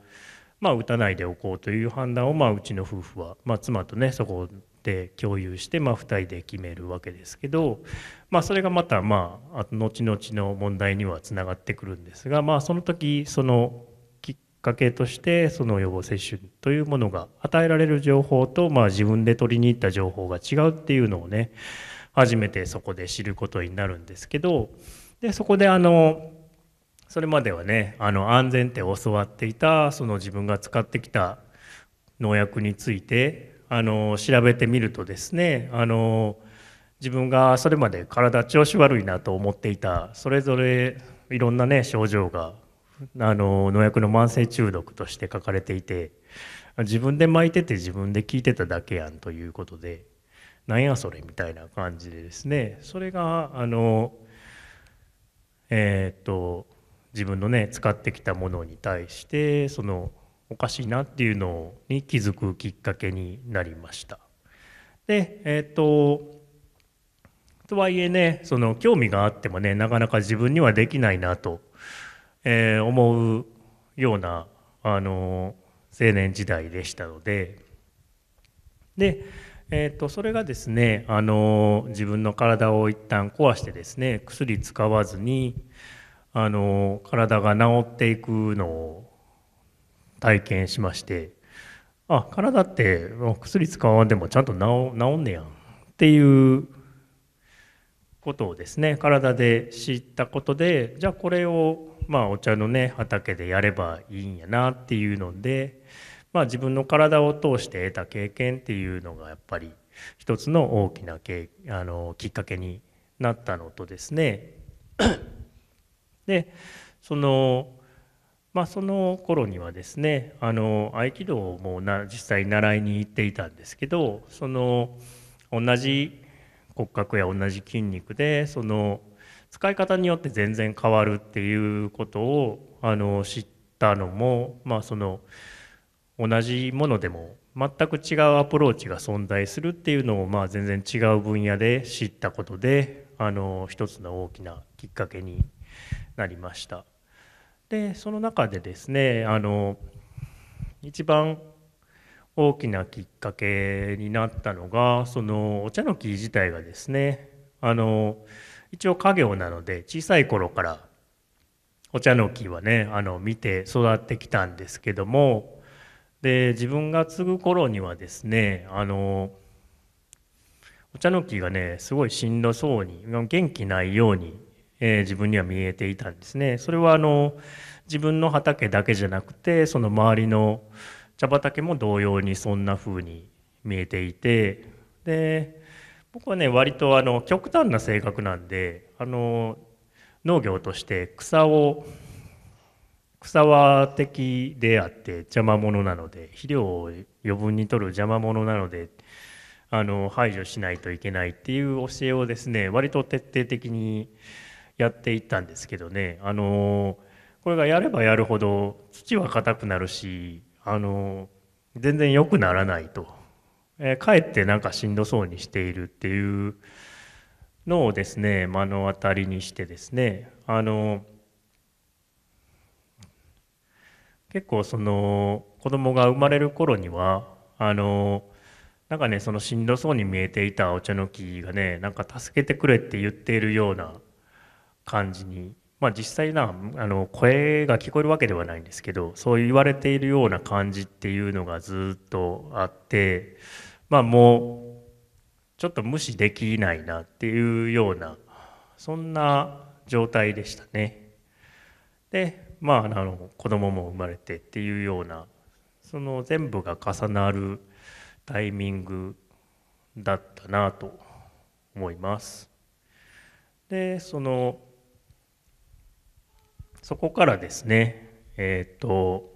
まあ、打たないでおこうという判断を、まあ、うちの夫婦は、まあ、妻とねそこで共有して、まあ、2人で決めるわけですけど、まあ、それがまた、まあ、後々の問題にはつながってくるんですが、まあ、その時そのきっかけとしてその予防接種というものが与えられる情報と、まあ、自分で取りに行った情報が違うっていうのをね初めてそこで知ることになるんですけどでそこであのそれまではねあの安全って教わっていたその自分が使ってきた農薬についてあの調べてみるとですねあの自分がそれまで体調子悪いなと思っていたそれぞれいろんなね症状があの農薬の慢性中毒として書かれていて自分で巻いてて自分で聞いてただけやんということでなんやそれみたいな感じでですねそれがあのえー、っと自分のね使ってきたものに対してそのおかしいなっていうのに気づくきっかけになりました。でえー、っととはいえねその興味があってもねなかなか自分にはできないなと、えー、思うようなあの青年時代でしたのでで、えーと、それがですねあの自分の体を一旦壊してですね薬使わずにあの体が治っていくのを体験しましてあ体って薬使わんでもちゃんと治んねやんっていうことをですね体で知ったことでじゃあこれをまあお茶のね畑でやればいいんやなっていうので、まあ、自分の体を通して得た経験っていうのがやっぱり一つの大きなけあのきっかけになったのとですねでそのまあその頃にはですねあの合気道もな実際習いに行っていたんですけどその同じ骨格や同じ筋肉でその使い方によって全然変わるっていうことをあの知ったのも、まあ、その同じものでも全く違うアプローチが存在するっていうのを、まあ、全然違う分野で知ったことであの一つの大きなきっかけになりました。でその中でですねあの一番大きなきっかけになったのがそのお茶の木自体がですねあの一応家業なので小さい頃からお茶の木はねあの見て育ってきたんですけどもで自分が継ぐ頃にはですねあのお茶の木がねすごいしんどそうに元気ないように、えー、自分には見えていたんですね。それはあの自分の畑だけじゃなくてその周りの茶畑も同様にそんな風に見えていてで僕はね割とあの極端な性格なんであの農業として草を草は敵であって邪魔者なので肥料を余分に取る邪魔者なのであの排除しないといけないっていう教えをですね割と徹底的にやっていったんですけどねあのこれがやればやるほど土は硬くなるしあの全然良くならないと、えー、かえってなんかしんどそうにしているっていうのをですね目の当たりにしてですねあの結構その子供が生まれる頃にはあのなんかねそのしんどそうに見えていたお茶の木がねなんか助けてくれって言っているような感じにまあ、実際なあの声が聞こえるわけではないんですけどそう言われているような感じっていうのがずっとあってまあもうちょっと無視できないなっていうようなそんな状態でしたね。でまああの子供も生まれてっていうようなその全部が重なるタイミングだったなと思います。でそのそこからですね、えっ、ー、と、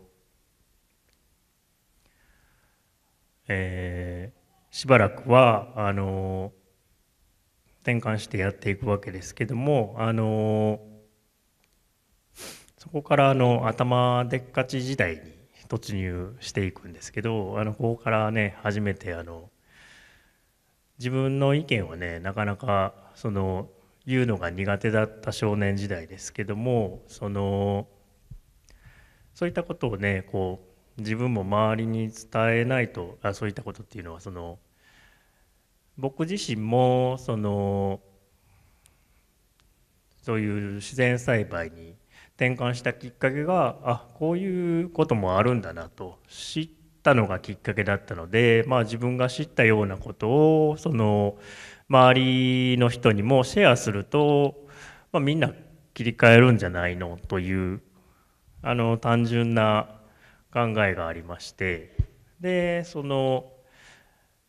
えー、しばらくは、あの、転換してやっていくわけですけども、あの、そこからあの頭でっかち時代に突入していくんですけどあのここからね初めてあの自分の意見をねなかなかそのいうのが苦手だった少年時代ですけどもそのそういったことをねこう自分も周りに伝えないとあそういったことっていうのはその僕自身もそのそういう自然栽培に転換したきっかけがあこういうこともあるんだなと知ったのがきっかけだったので、まあ、自分が知ったようなことをその周りの人にもシェアすると、まあ、みんな切り替えるんじゃないのというあの単純な考えがありましてでその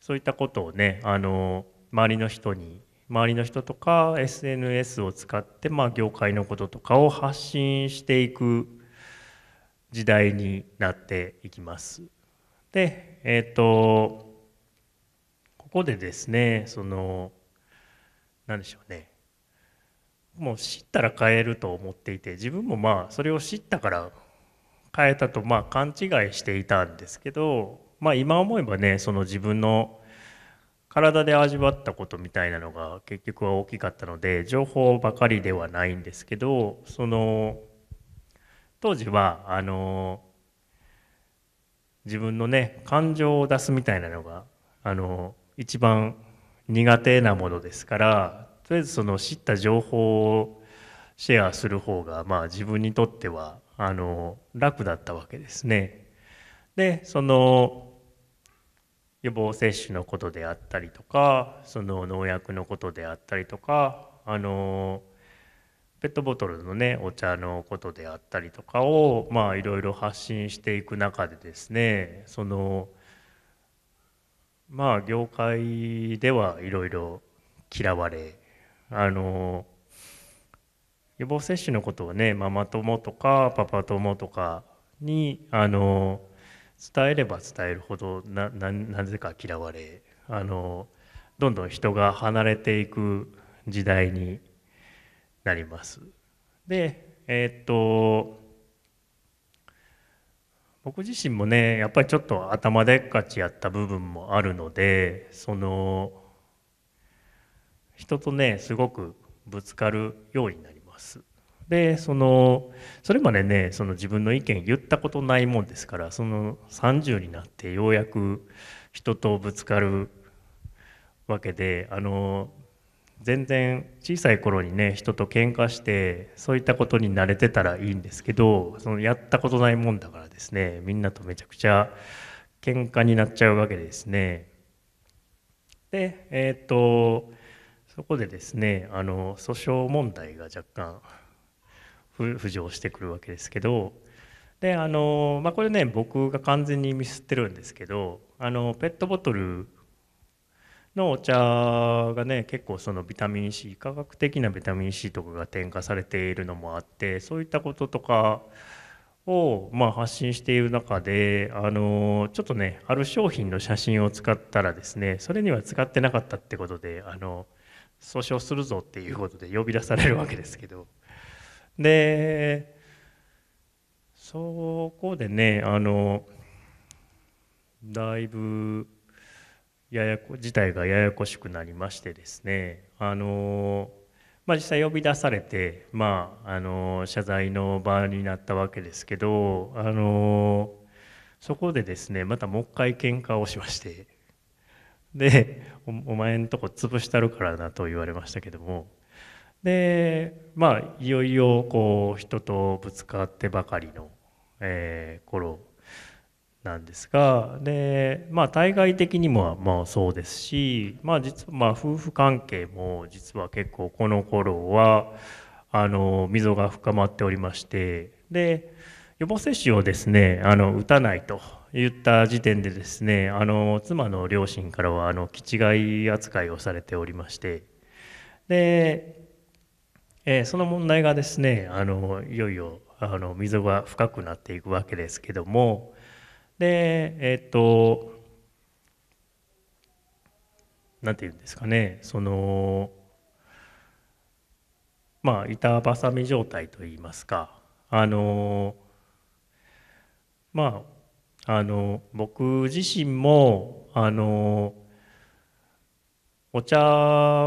そういったことをねあの周りの人に周りの人とか SNS を使って、まあ、業界のこととかを発信していく時代になっていきます。でえっ、ー、とここでですねその何でしょうねもう知ったら変えると思っていて自分もまあそれを知ったから変えたとまあ勘違いしていたんですけど、まあ、今思えばねその自分の体で味わったことみたいなのが結局は大きかったので情報ばかりではないんですけどその当時はあの自分のね感情を出すみたいなのがあの一番苦手なものですからとりあえずその知った情報をシェアする方がまあ自分にとってはあの楽だったわけですね。でその予防接種のことであったりとかその農薬のことであったりとかあのペットボトルのねお茶のことであったりとかをまあいろいろ発信していく中でですねそのまあ業界ではいろいろ嫌われあの予防接種のことをねママ友とかパパ友とかにあの伝えれば伝えるほどなななぜか嫌われあのどんどん人が離れていく時代になります。でえー、っと僕自身もねやっぱりちょっと頭でっかちやった部分もあるのでその人とねすごくぶつかるようになります。でそのそれまでねその自分の意見言ったことないもんですからその30になってようやく人とぶつかるわけであの全然小さい頃にね人と喧嘩してそういったことに慣れてたらいいんですけどそのやったことないもんだからですねみんなとめちゃくちゃ喧嘩になっちゃうわけですね。でえっ、ー、とそこでですねあの訴訟問題が若干浮上してくるわけですけどであの、まあ、これね僕が完全にミスってるんですけどあのペットボトルのお茶がね結構そのビタミン C 科学的なビタミン C とかが添加されているのもあってそういったこととかをま発信している中であのちょっとねある商品の写真を使ったらですねそれには使ってなかったってことであの訴訟するぞっていうことで呼び出されるわけですけどでそこでねあのだいぶややこ事態がややこしくなりましてですねあのまあ、実際呼び出されて、まあ、あの謝罪の場になったわけですけどあのそこでですねまたもう一回喧嘩をしましてでお前んとこ潰したるからなと言われましたけどもでまあいよいよこう人とぶつかってばかりの、えー、頃なんですがで、まあ、対外的にもまあそうですし、まあ実、はまあ夫婦関係も実は結構この頃はあの溝が深まっておりましてで予防接種をですねあの打たないと言った時点でですねあの妻の両親からはあの気違い扱いをされておりましてで、えー、その問題がですねあのいよいよあの溝が深くなっていくわけですけどもでえっとなんていうんですかねそのまあ板挟み状態といいますかあのまああの僕自身もあのお茶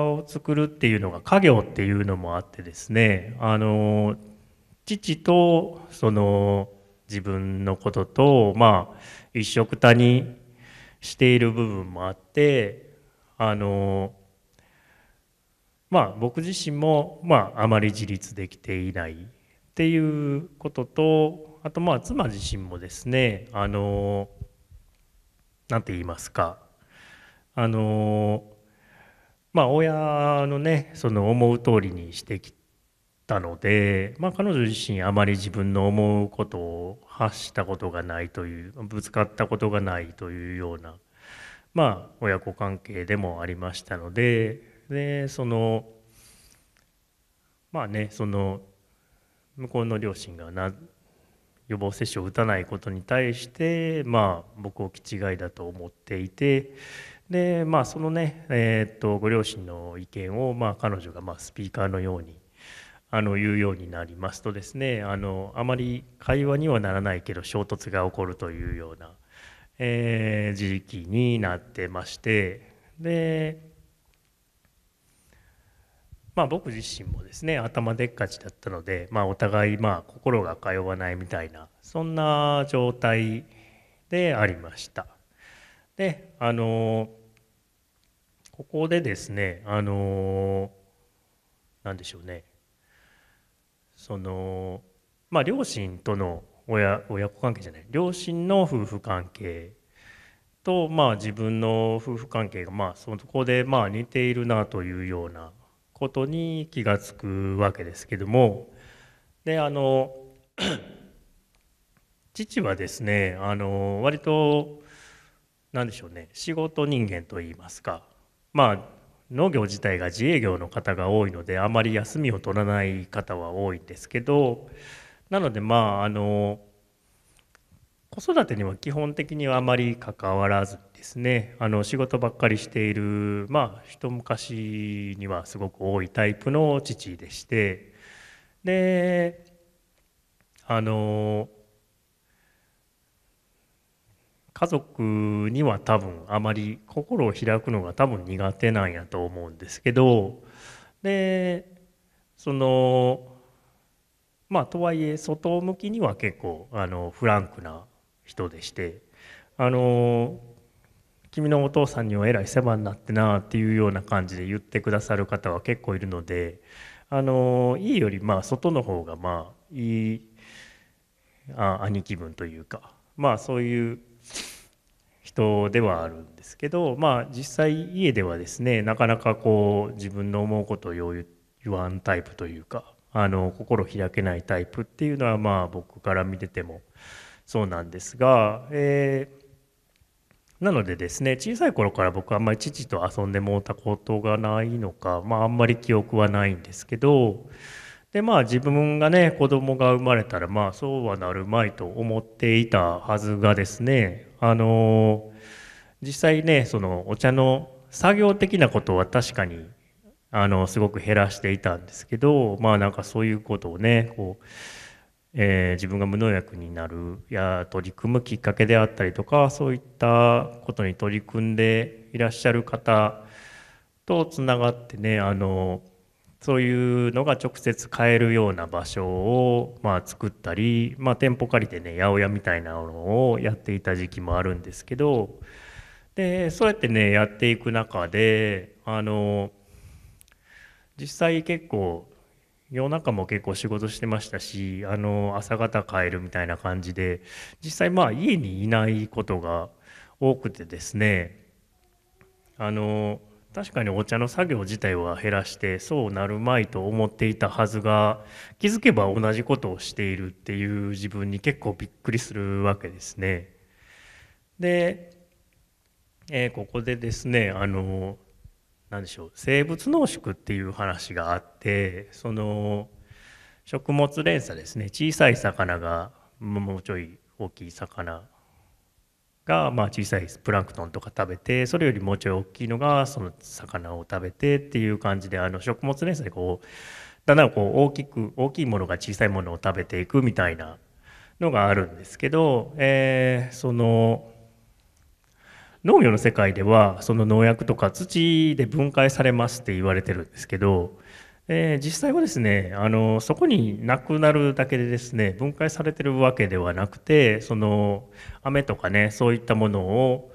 を作るっていうのが家業っていうのもあってですねあの父とその自分のことと、まあ、一緒くたにしている部分もあってあのまあ僕自身も、まあ、あまり自立できていないっていうこととあとまあ妻自身もですねあの何て言いますかあのまあ親のねその思う通りにしてきて。たので、まあ、彼女自身あまり自分の思うことを発したことがないというぶつかったことがないというような、まあ、親子関係でもありましたのででそのまあねその向こうの両親がな予防接種を打たないことに対して、まあ、僕を気違いだと思っていてで、まあ、そのね、えー、っとご両親の意見を、まあ、彼女がまスピーカーのようにあの言うようになりますとですねあのあまり会話にはならないけど衝突が起こるというような、えー、時期になってましてでまあ、僕自身もですね頭でっかちだったので、まあ、お互いまあ心が通わないみたいなそんな状態でありました。であのここでですねあの何でしょうねそのまあ両親との親親子関係じゃない両親の夫婦関係と、まあ、自分の夫婦関係が、まあ、そこでまあ似ているなというようなことに気が付くわけですけどもであの <coughs> 父はですねあの割と何でしょうね仕事人間といいますかまあ農業自体が自営業の方が多いのであまり休みを取らない方は多いんですけどなのでまああの子育てには基本的にはあまり関わらずですねあの仕事ばっかりしているまあ一昔にはすごく多いタイプの父でしてであの家族には多分あまり心を開くのが多分苦手なんやと思うんですけどでそのまあとはいえ外向きには結構あのフランクな人でしてあの君のお父さんにはえらい世話になってなっていうような感じで言ってくださる方は結構いるのであのいいよりまあ外の方がまあいいあ兄貴分というかまあそういう人ではあるんですけど、まあ、実際家ではですねなかなかこう自分の思うことを言わんタイプというかあの心開けないタイプっていうのはまあ僕から見ててもそうなんですが、えー、なのでですね小さい頃から僕はあんまり父と遊んでもうたことがないのか、まあ、あんまり記憶はないんですけど。でまあ自分がね子供が生まれたらまあそうはなるまいと思っていたはずがですねあの実際ねそのお茶の作業的なことは確かにあのすごく減らしていたんですけどまあなんかそういうことをねこう、えー、自分が無農薬になるや取り組むきっかけであったりとかそういったことに取り組んでいらっしゃる方とつながってねあのそういうのが直接買えるような場所を、まあ、作ったり、まあ、店舗借りてね八百屋みたいなのをやっていた時期もあるんですけどでそうやってねやっていく中であの実際結構夜中も結構仕事してましたしあの朝方帰るみたいな感じで実際まあ家にいないことが多くてですねあの確かにお茶の作業自体は減らしてそうなるまいと思っていたはずが気づけば同じことをしているっていう自分に結構びっくりするわけですね。で、えー、ここでですねあの何でしょう生物濃縮っていう話があってその食物連鎖ですね小さい魚がもうちょい大きい魚が、まあ、小さいプランクトンとか食べてそれよりもうちょい大きいのがその魚を食べてっていう感じであの食物連鎖でこうだんだんこう大きく大きいものが小さいものを食べていくみたいなのがあるんですけど、えー、その農業の世界ではその農薬とか土で分解されますって言われてるんですけどえー、実際はですねあのそこになくなるだけでですね分解されてるわけではなくてその雨とかねそういったものを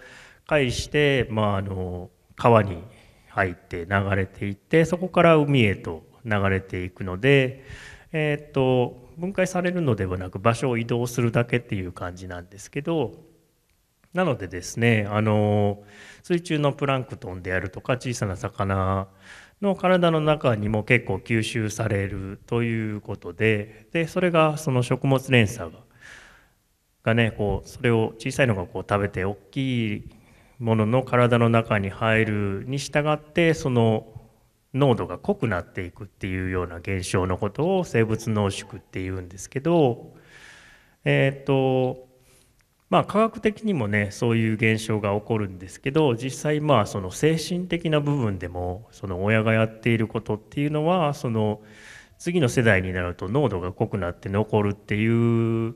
介して、まあ、あの川に入って流れていってそこから海へと流れていくので、えー、っと分解されるのではなく場所を移動するだけっていう感じなんですけどなのでですねあの水中のプランクトンであるとか小さな魚の体の中にも結構吸収されるということででそれがその食物連鎖ががねこうそれを小さいのがこう食べて大きいものの体の中に入るに従ってその濃度が濃くなっていくっていうような現象のことを生物濃縮っていうんですけどえっ、とまあ、科学的にもねそういう現象が起こるんですけど実際まあその精神的な部分でもその親がやっていることっていうのはその次の世代になると濃度が濃くなって残るっていう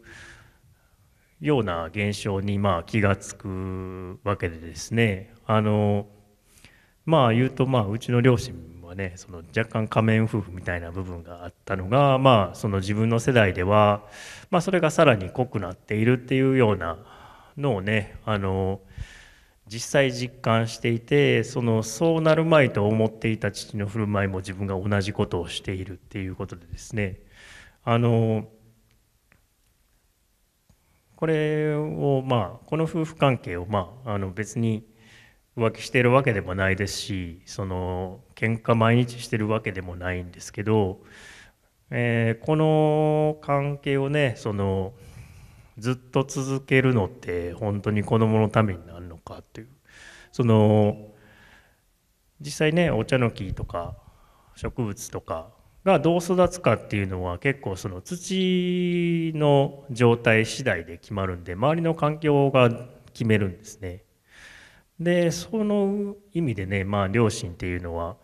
ような現象にまあ気が付くわけでですねあのまあ言うとまあうちの両親はねその若干仮面夫婦みたいな部分があったのがまあその自分の世代では。まあ、それがさらに濃くなっているっていうようなのをねあの実際実感していてそのそうなる前と思っていた父の振る舞いも自分が同じことをしているっていうことでですねあのこれをまあこの夫婦関係をまああの別に浮気してるわけでもないですしその喧嘩毎日してるわけでもないんですけどえー、この関係をねそのずっと続けるのって本当に子どものためになるのかっていうその実際ねお茶の木とか植物とかがどう育つかっていうのは結構その土の状態次第で決まるんで周りの環境が決めるんですね。でその意味でね、まあ、両親っていうのは、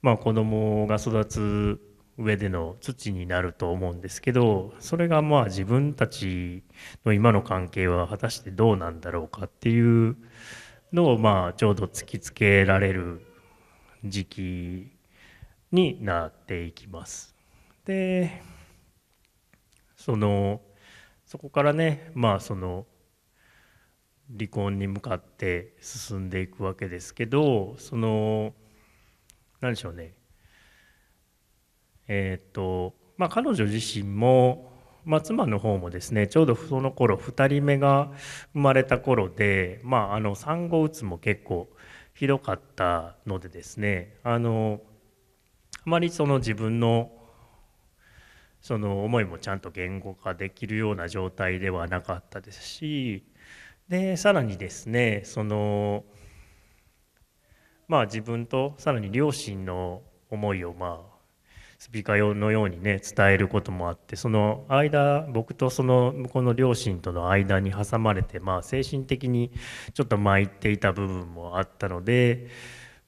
まあ、子供が育つ上での土になると思うんですけどそれがまあ自分たちの今の関係は果たしてどうなんだろうかっていうのをまあちょうど突きつけられる時期になっていきます。でそのそこからねまあその離婚に向かって進んでいくわけですけどその何でしょうねえっ、とまあ、彼女自身も、まあ、妻の方もですねちょうどその頃2人目が生まれた頃で、まあ、あの産後うつも結構ひどかったのでですねあのあまりその自分のその思いもちゃんと言語化できるような状態ではなかったですしでさらにですねそのまあ自分とさらに両親の思いをまあスピーカーのようにね伝えることもあってその間僕とその向こうの両親との間に挟まれて、まあ、精神的にちょっと参っていた部分もあったので。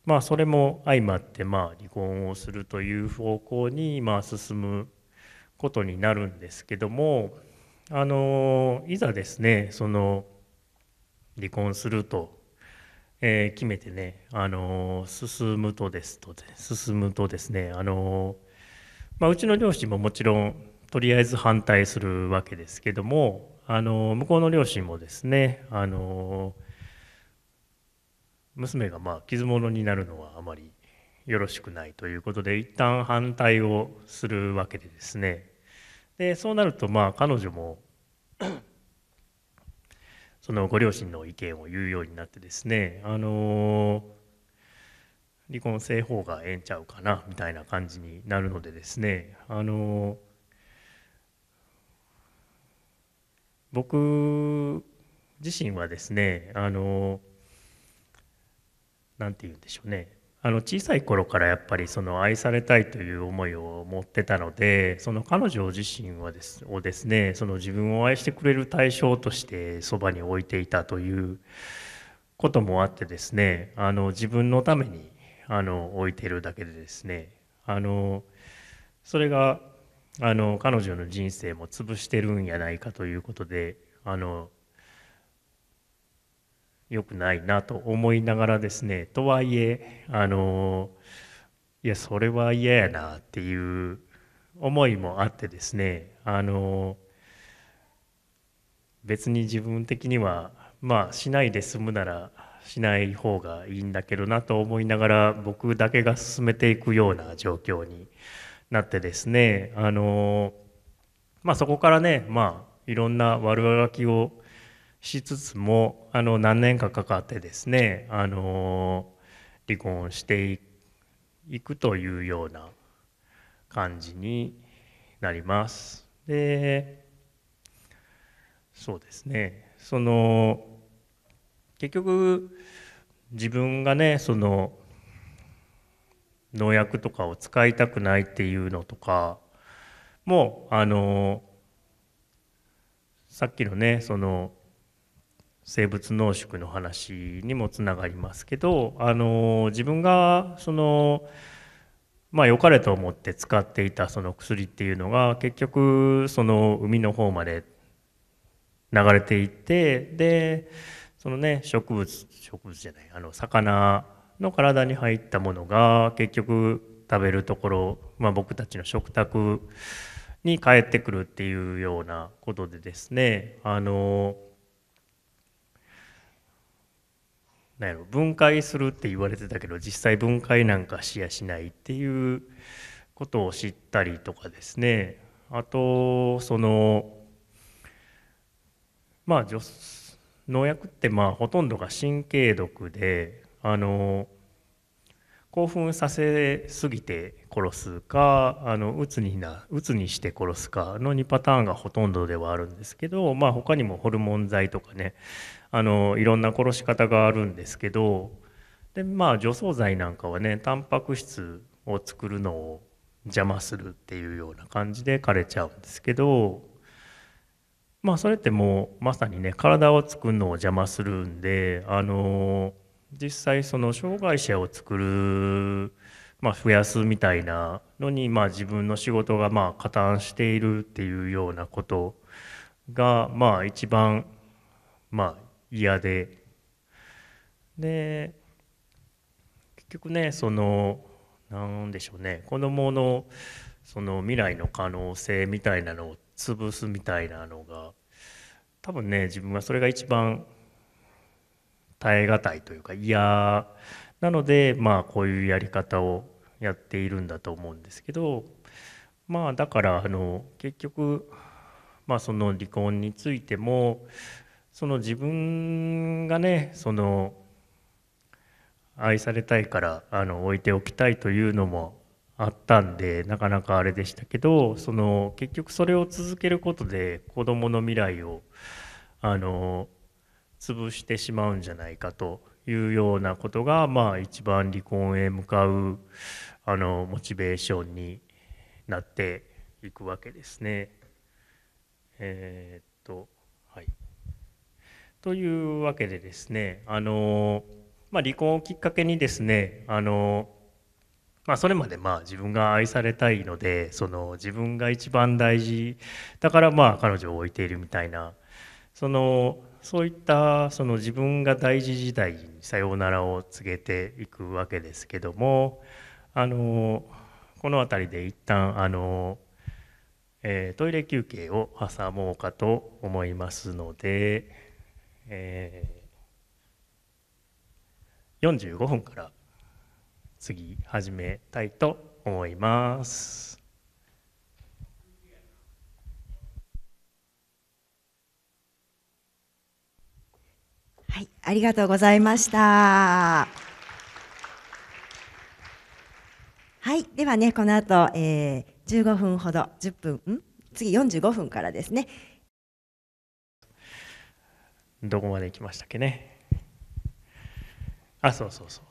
まあ、それも相まってまあ離婚をするという方向にまあ進むことになるんですけどもあのいざですねその離婚すると、えー、決めてねあの進むとですと進むとですねあのまあ、うちの両親ももちろんとりあえず反対するわけですけどもあの向こうの両親もですねあの娘がまあ傷物になるのはあまりよろしくないということで一旦反対をするわけでですねでそうなるとまあ彼女もそのご両親の意見を言うようになってですねあの離婚せ方がええんちゃうかなみたいな感じになるのでですねあの僕自身はですねあの何て言うんでしょうねあの小さい頃からやっぱりその愛されたいという思いを持ってたのでその彼女自身はですをですねその自分を愛してくれる対象としてそばに置いていたということもあってですねあの自分のためにあの置いてるだけでですねあのそれがあの彼女の人生も潰してるんやないかということであのよくないなと思いながらですねとはいえあのいやそれは嫌やなっていう思いもあってですねあの別に自分的にはまあしないで済むならしない方がいいんだけどなと思いながら僕だけが進めていくような状況になってですねあのまあ、そこからねまあいろんな悪あがきをしつつもあの何年かかかってですねあの離婚していくというような感じになります。でそうですねその結局自分がねその農薬とかを使いたくないっていうのとかもあのさっきのねその生物濃縮の話にもつながりますけどあの自分がそのまあ良かれと思って使っていたその薬っていうのが結局その海の方まで流れていってでそのね植物植物じゃないあの魚の体に入ったものが結局食べるところ、まあ、僕たちの食卓に帰ってくるっていうようなことでですねあのなんやろ分解するって言われてたけど実際分解なんかしやしないっていうことを知ったりとかですねあとそのまあ女性農薬ってまあほとんどが神経毒であの興奮させすぎて殺すかあのうつにな鬱にして殺すかの2パターンがほとんどではあるんですけど、まあ、他にもホルモン剤とかねあのいろんな殺し方があるんですけどで、まあ、除草剤なんかはねタンパク質を作るのを邪魔するっていうような感じで枯れちゃうんですけどまあ、それってもうまさにね体を作るのを邪魔するんで、あの実際その障害者を作る、まあ、増やすみたいなのに、まあ、自分の仕事がまあ加担しているっていうようなことが、まあ、一番、まあ、嫌で。で結局ねそのなんでしょうね子どものその未来の可能性みたいなのを潰すみたいなのが多分ね自分はそれが一番耐え難いというか嫌なのでまあこういうやり方をやっているんだと思うんですけどまあだからあの結局まあその離婚についてもその自分がねその愛されたいからあの置いておきたいというのもあったんでなかなかあれでしたけどその結局それを続けることで子どもの未来をあの潰してしまうんじゃないかというようなことが、まあ、一番離婚へ向かうあのモチベーションになっていくわけですね。えー、とはい、というわけでですねあの、まあ、離婚をきっかけにですねあのまあ、それまでまあ自分が愛されたいのでその自分が一番大事だからまあ彼女を置いているみたいなそのそういったその自分が大事時代にさようならを告げていくわけですけどもあのこの辺りで一旦あの、えー、トイレ休憩を挟もうかと思いますので、えー、45分から次始めたいと思います。はい、ありがとうございました。はい、ではね、この後、えー、十五分ほど、十0分、ん次四十五分からですね。どこまで行きましたっけね。あ、そうそうそう。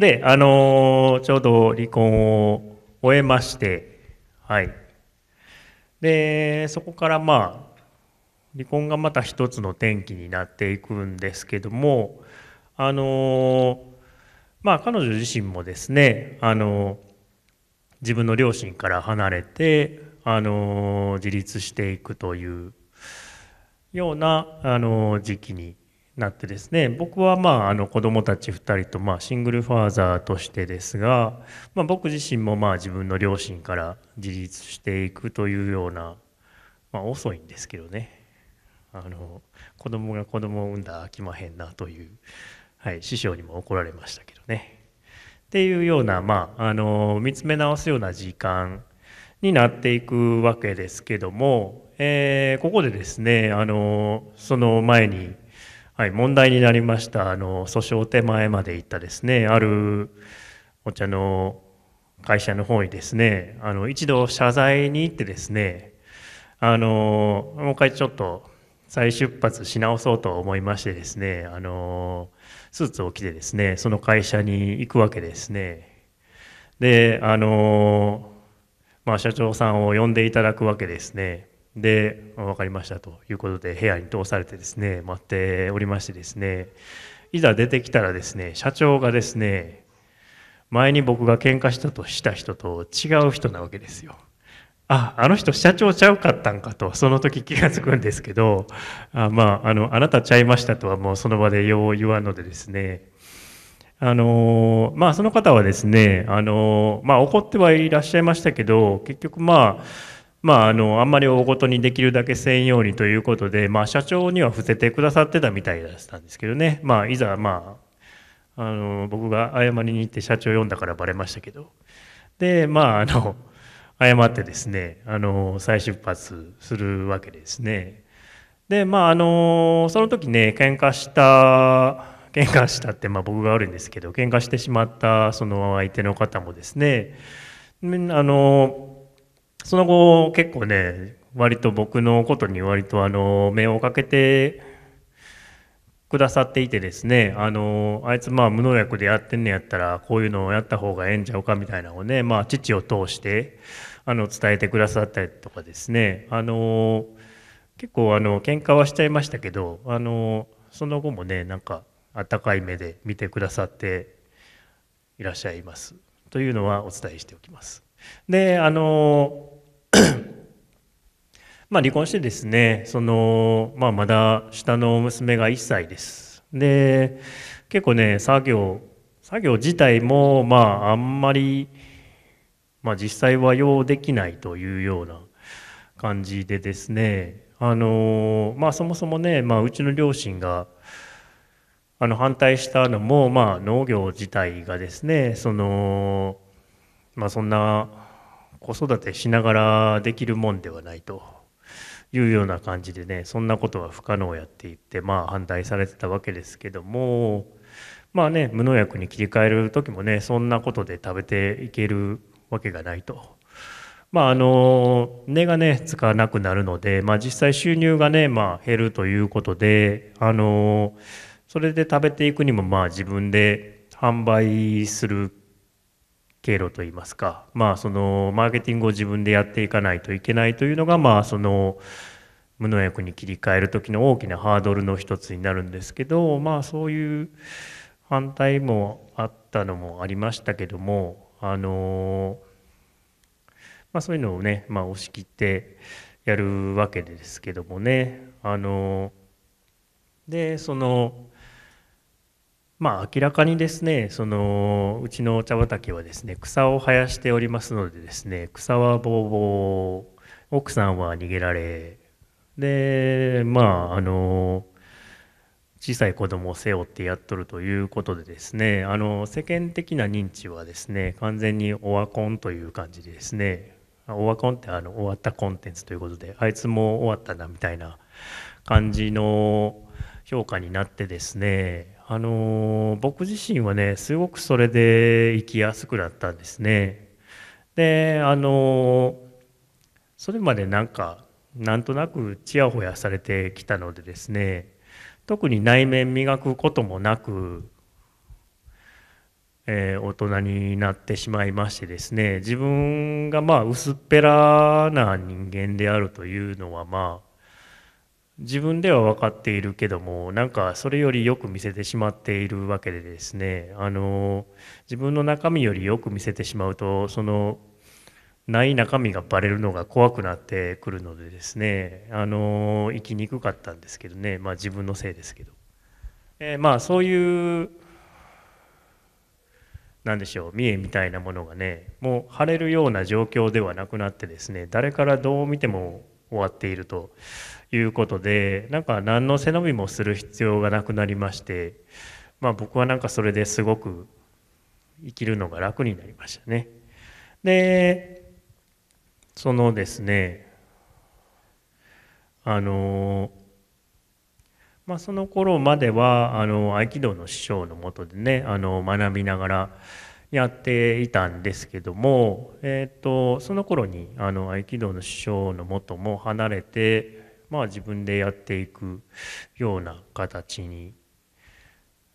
で、あのー、ちょうど離婚を終えまして、はい。で、そこからまあ、離婚がまた一つの転機になっていくんですけども、あのー、まあ、彼女自身もですね、あのー、自分の両親から離れて、あの自立していくというような、あの時期になってですね僕はまああの子どもたち2人とまあシングルファーザーとしてですが、まあ、僕自身もまあ自分の両親から自立していくというような、まあ、遅いんですけどねあの子供が子供を産んだ飽きまへんなという、はい、師匠にも怒られましたけどね。っていうような、まあ、あの見つめ直すような時間になっていくわけですけども、えー、ここでですねあのその前にはい、問題になりましたあの訴訟手前まで行ったですねあるお茶の会社の方にですねあの一度謝罪に行ってですねあのもう一回ちょっと再出発し直そうと思いましてですねあのスーツを着てですねその会社に行くわけですねであの、まあ、社長さんを呼んでいただくわけですねで分かりましたということで部屋に通されてですね待っておりましてですねいざ出てきたらですね社長がですね前に僕が喧嘩したとした人と違う人なわけですよ。ああの人社長ちゃうかったんかとその時気が付くんですけどあまああのあなたちゃいましたとはもうその場でよう言わんのでですねあのまあその方はですねあのまあ怒ってはいらっしゃいましたけど結局まあまあ、あのあんまり大ごとにできるだけせんようにということで、まあ、社長には伏せてくださってたみたいだったんですけどね、まあ、いざ、まあ、あの僕が謝りに行って社長呼んだからばれましたけどで、まあ、あの謝ってですねあの再出発するわけですね。でまああのその時ね喧嘩した喧嘩したって、まあ、僕が悪いんですけど喧嘩してしまったその相手の方もですねあのその後結構ね割と僕のことに割とあの目をかけてくださっていてですねあのあいつまあ無農薬でやってんねやったらこういうのをやった方がええんちゃうかみたいなのをね、まあ、父を通してあの伝えてくださったりとかですねあの結構あの喧嘩はしちゃいましたけどあのその後もねなんか温かい目で見てくださっていらっしゃいますというのはお伝えしておきます。であの <clears throat> まあ離婚してですね、その、まあまだ下の娘が1歳です。で、結構ね、作業、作業自体も、まああんまり、まあ実際は用できないというような感じでですね、あのまあそもそもね、まあうちの両親が、あの反対したのも、まあ農業自体がですね、その、まあそんな子育てしながらできるもんではないというような感じでねそんなことは不可能やって言ってまあ反対されてたわけですけどもまあね無農薬に切り替える時もねそんなことで食べていけるわけがないと。まああの根がねつかなくなるので、まあ、実際収入がね、まあ、減るということであのそれで食べていくにもまあ自分で販売する経路といいますか、まあ、そのマーケティングを自分でやっていかないといけないというのが、まあ、その無農薬に切り替える時の大きなハードルの一つになるんですけど、まあ、そういう反対もあったのもありましたけどもあの、まあ、そういうのをね、まあ、押し切ってやるわけですけどもね。あのでそのまあ、明らかにですねそのうちのお茶畑はですね草を生やしておりますのでですね草はぼうぼう奥さんは逃げられでまああの小さい子供を背負ってやっとるということでですねあの世間的な認知はですね完全にオワコンという感じでですねオワコンってあの終わったコンテンツということであいつも終わったなみたいな感じの評価になってですねあの僕自身はねすごくそれで生きやすくなったんですね。であのそれまでなんかなんとなくちやほやされてきたのでですね特に内面磨くこともなく、えー、大人になってしまいましてですね自分がまあ薄っぺらな人間であるというのはまあ自分では分かっているけどもなんかそれよりよく見せてしまっているわけでですねあの自分の中身よりよく見せてしまうとそのない中身がバレるのが怖くなってくるのでですねあの生きにくかったんですけどねまあ自分のせいですけど、えー、まあそういう何でしょう三重みたいなものがねもう晴れるような状況ではなくなってですね誰からどう見ても終わっているということでなんか何の背伸びもする必要がなくなりまして、まあ、僕はなんかそれですごく生きるのが楽になりましたね。でそのですねあのまあ、その頃まではあの合気道の師匠のもとでねあの学びながらやっていたんですけども、えーと、とその頃にあの合気道の師匠のもとも離れてまあ、自分でやっていくような形に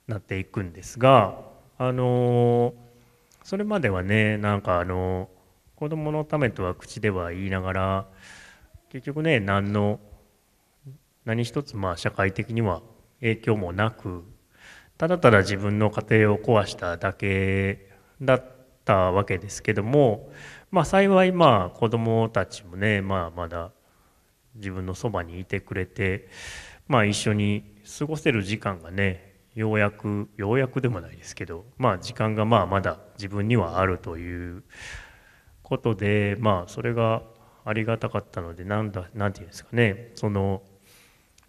なっていくんですが、あのそれまではねなんかあの子供のためとは口では言いながら結局ね何の何一つまあ社会的には影響もなくただただ自分の家庭を壊しただけだったわけですけども、まあ、幸いまあ子供たちもね、まあ、まだ自分のそばにいてくれて、まあ、一緒に過ごせる時間がねようやくようやくでもないですけど、まあ、時間がまあまだ自分にはあるということで、まあ、それがありがたかったのでなんだて言うんですかねその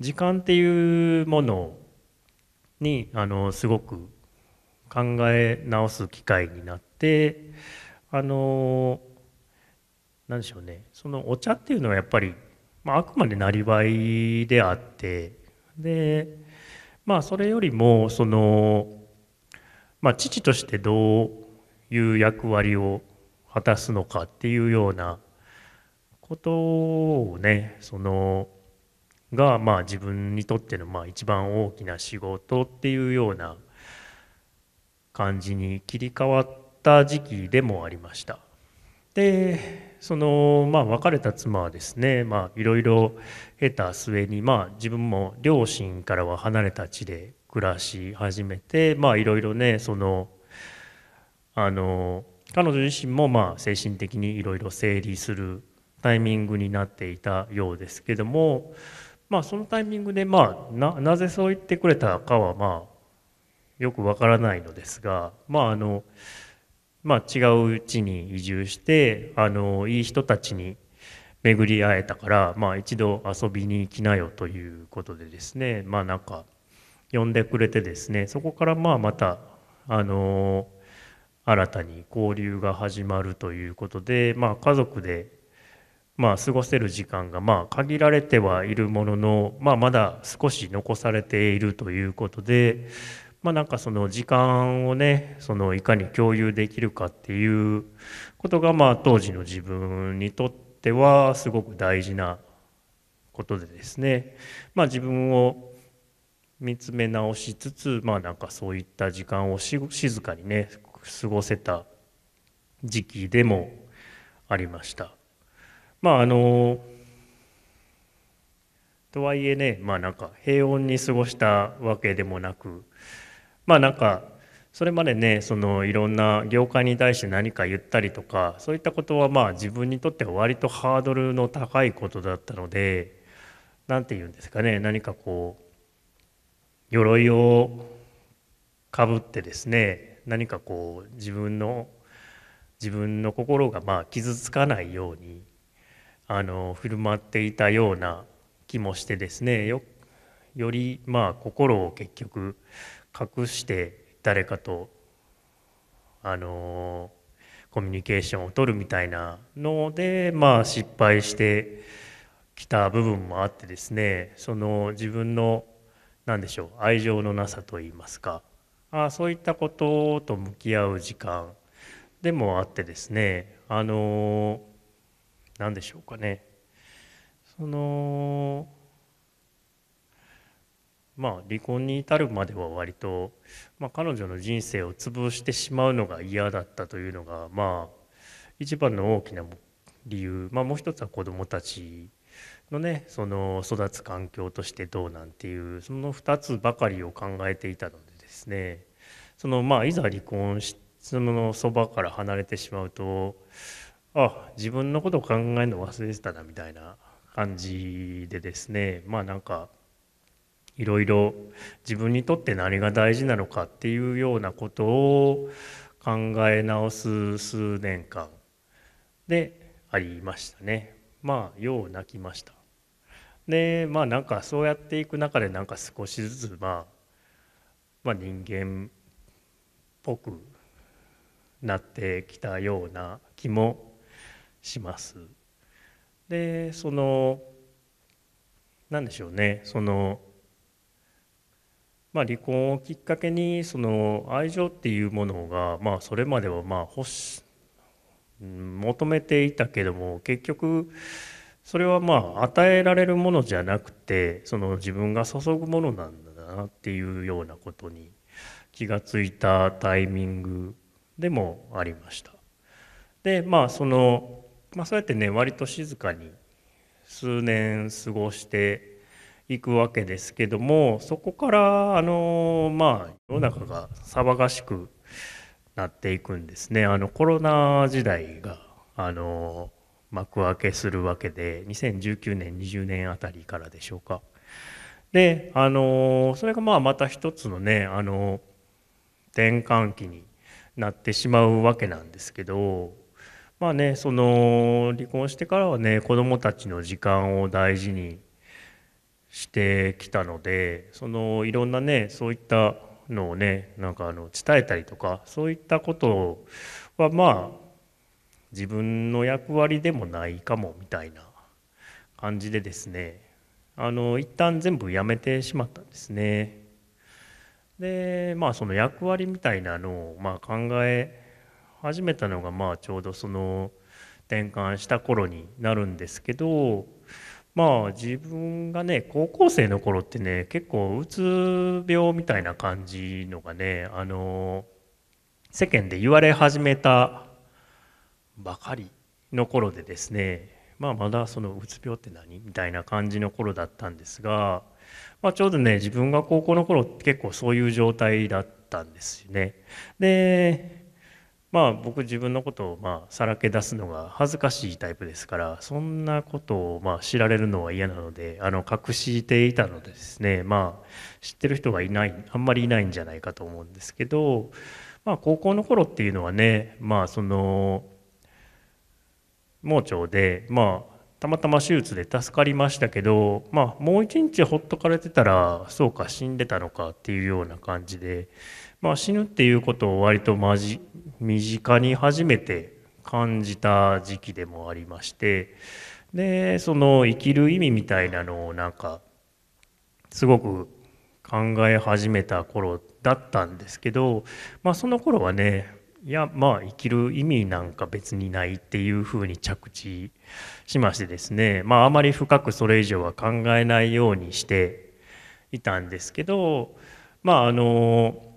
時間っていうものにあのすごく考え直す機会になってあのなんでしょうねそのお茶っていうのはやっぱりまあ、あくまでなりわいであってで、まあ、それよりもその、まあ、父としてどういう役割を果たすのかっていうようなことをねそのがまあ自分にとってのまあ一番大きな仕事っていうような感じに切り替わった時期でもありました。でその、まあ、別れた妻はですねいろいろ得た末に、まあ、自分も両親からは離れた地で暮らし始めていろいろねそのあの彼女自身もまあ精神的にいろいろ整理するタイミングになっていたようですけども、まあ、そのタイミングで、まあ、ななぜそう言ってくれたかはまあよくわからないのですがまああの。まあ、違ううちに移住してあのいい人たちに巡り会えたから、まあ、一度遊びに来なよということでですねまあなんか呼んでくれてですねそこからまあまたあの新たに交流が始まるということで、まあ、家族で、まあ、過ごせる時間がまあ限られてはいるものの、まあ、まだ少し残されているということで。まあ、なんかその時間をねそのいかに共有できるかっていうことが、まあ、当時の自分にとってはすごく大事なことでですね、まあ、自分を見つめ直しつつ、まあ、なんかそういった時間を静かにね過ごせた時期でもありました。まああのとはいえねまあなんか平穏に過ごしたわけでもなくまあなんかそれまでねそのいろんな業界に対して何か言ったりとかそういったことはまあ自分にとっては割とハードルの高いことだったので何て言うんですかね何かこう鎧をかぶってですね何かこう自分の自分の心がまあ傷つかないようにあの振る舞っていたような気もしてですねよよりまあ心を結局隠して誰かとあのコミュニケーションを取るみたいなのでまあ失敗してきた部分もあってですねその自分の何でしょう愛情のなさといいますかあそういったことと向き合う時間でもあってですねあの何でしょうかねそのまあ、離婚に至るまでは割と、まあ、彼女の人生を潰してしまうのが嫌だったというのが、まあ、一番の大きな理由、まあ、もう一つは子どもたちのねその育つ環境としてどうなんていうその2つばかりを考えていたのでですねそのまあいざ離婚しそのそばから離れてしまうとあ自分のことを考えるの忘れてたなみたいな感じでですねまあなんかいろいろ自分にとって何が大事なのかっていうようなことを考え直す数年間でありましたね。まあよう泣きました。でまあなんかそうやっていく中でなんか少しずつまあまあ、人間っぽくなってきたような気もします。でその何でしょうねそのまあ、離婚をきっかけにその愛情っていうものが、まあ、それまではまあ欲し求めていたけども結局それはまあ与えられるものじゃなくてその自分が注ぐものなんだなっていうようなことに気がついたタイミングでもありました。でまあそのまあ、そうやってね割と静かに数年過ごして行くわけですけどもそこからあのまあ世の中が騒がしくなっていくんですねあのコロナ時代があの幕開けするわけで2019年20年あたりからでしょうか。であのそれがまあまた一つのねあの転換期になってしまうわけなんですけどまあねその離婚してからはね子供もたちの時間を大事にしてきたのでそのいろんなねそういったのをねなんかあの伝えたりとかそういったことはまあ自分の役割でもないかもみたいな感じでですねあの一旦全部やめてしまったんですね。でまあその役割みたいなのをま考え始めたのがまあちょうどその転換した頃になるんですけどまあ自分がね高校生の頃ってね結構うつ病みたいな感じのがねあの世間で言われ始めたばかりの頃でですねまあまだそのうつ病って何みたいな感じの頃だったんですが、まあ、ちょうどね自分が高校の頃って結構そういう状態だったんですよね。でまあ僕自分のことをまあさらけ出すのが恥ずかしいタイプですからそんなことをまあ知られるのは嫌なのであの隠していたのでですねまあ知ってる人がいないあんまりいないんじゃないかと思うんですけどまあ高校の頃っていうのはねまあその盲腸でまあたまたま手術で助かりましたけど、まあ、もう一日ほっとかれてたらそうか死んでたのかっていうような感じでまあ、死ぬっていうことを割とまじ身近に初めて感じた時期でもありましてでその生きる意味みたいなのをなんかすごく考え始めた頃だったんですけど、まあ、その頃はねいやまあ生きる意味なんか別にないっていうふうに着地しましてですねまああまり深くそれ以上は考えないようにしていたんですけどまああの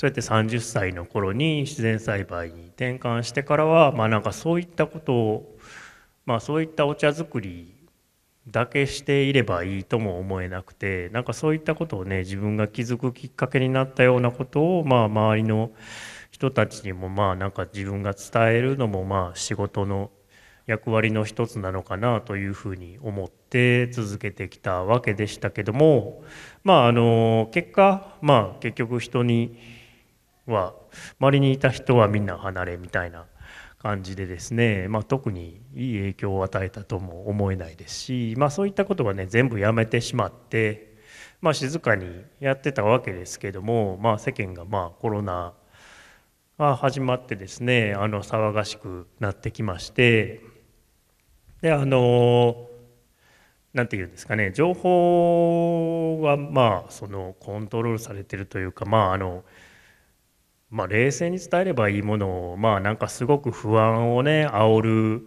そうやって30歳の頃に自然栽培に転換してからはまあなんかそういったことをまあそういったお茶作りだけしていればいいとも思えなくてなんかそういったことをね自分が気づくきっかけになったようなことをまあ周りの人たちにもまあなんか自分が伝えるのもまあ仕事の役割の一つなのかなというふうに思って続けてきたわけでしたけどもまああの結果まあ結局人には周りにいた人はみんな離れみたいな感じでですね、まあ、特にいい影響を与えたとも思えないですし、まあ、そういったことがね全部やめてしまって、まあ、静かにやってたわけですけども、まあ、世間がまあコロナが始まってですねあの騒がしくなってきましてであの何て言うんですかね情報がまあそのコントロールされてるというかまああのまあ、冷静に伝えればいいものを、まあ、なんかすごく不安をね煽る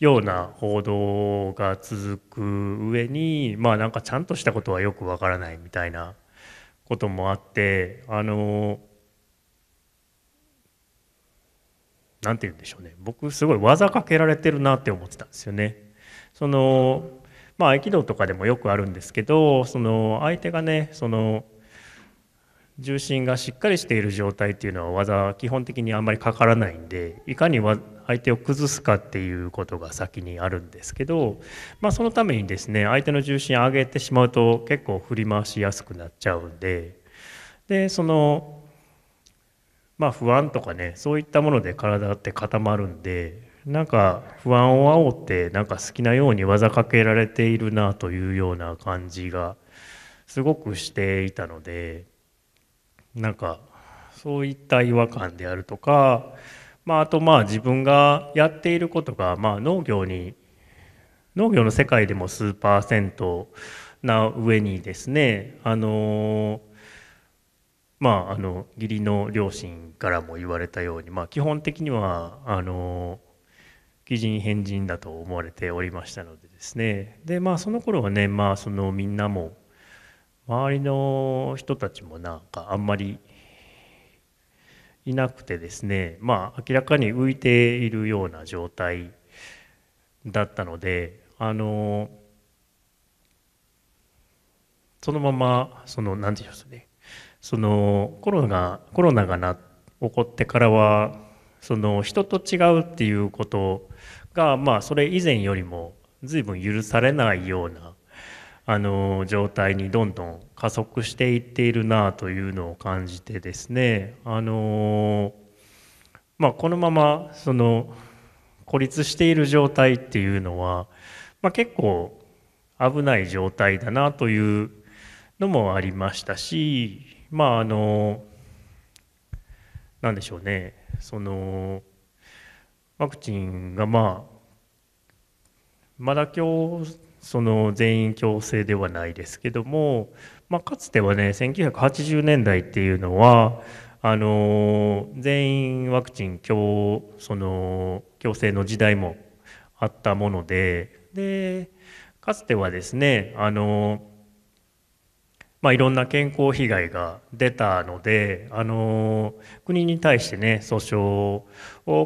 ような報道が続く上に、まあ、なんかちゃんとしたことはよくわからないみたいなこともあってあのなんて言うんでしょうね僕すごい技かけられてるなって思ってたんですよね。そのまあ、合気道とかでもよくあるんですけどその相手がねその重心がしっかりしている状態っていうのは技は基本的にあんまりかからないんでいかに相手を崩すかっていうことが先にあるんですけど、まあ、そのためにですね相手の重心上げてしまうと結構振り回しやすくなっちゃうんででそのまあ、不安とかねそういったもので体って固まるんでなんか不安を煽ってなんか好きなように技かけられているなというような感じがすごくしていたのでなんかそういった違和感であるとか、まあ、あとまあ自分がやっていることが、まあ、農業に農業の世界でも数パーセントな上にですねあのまああの義理の両親からも言われたように、まあ、基本的にはあの偽人変人だと思われておりましたのでですねでまあその頃はねまあそのみんなも周りの人たちもなんかあんまりいなくてですねまあ明らかに浮いているような状態だったのであのそのままその何て言うんですかねそのコロナコロナがな起こってからはその人と違うっていうことがまあそれ以前よりも随分許されないようなあの状態にどんどん加速していっているなというのを感じてですねあの、まあ、このままその孤立している状態っていうのは、まあ、結構危ない状態だなというのもありましたしまああの何でしょうねそのワクチンがまあまだ今日その全員強制ではないですけども、まあ、かつてはね1980年代っていうのはあの全員ワクチン強その強制の時代もあったものででかつてはですねあの、まあ、いろんな健康被害が出たのであの国に対してね訴訟を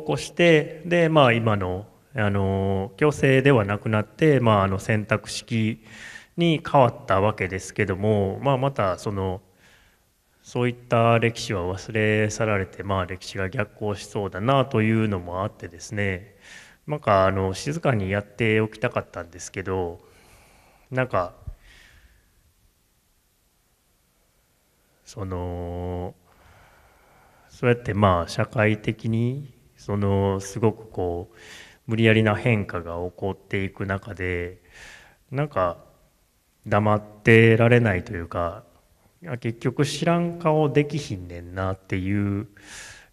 起こしてで、まあ、今のあの強制ではなくなって、まあ、あの選択式に変わったわけですけども、まあ、またそのそういった歴史は忘れ去られて、まあ、歴史が逆行しそうだなというのもあってですねなんかあの静かにやっておきたかったんですけどなんかそのそうやってまあ社会的にそのすごくこう無理やりな変化が起こっていく中でなんか黙ってられないというか結局知らん顔できひんねんなっていう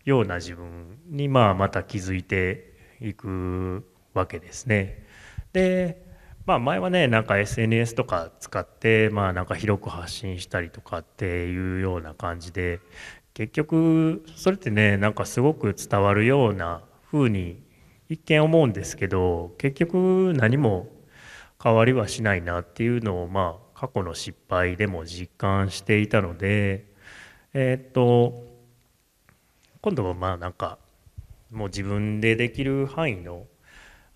ような自分にまあまた気づいていくわけですね。でまあ、前はねなんか SNS とか使って、まあ、なんか広く発信したりとかっていうような感じで結局それってねなんかすごく伝わるような風に一見思うんですけど結局何も変わりはしないなっていうのをまあ過去の失敗でも実感していたのでえー、っと今度はまあなんかもう自分でできる範囲の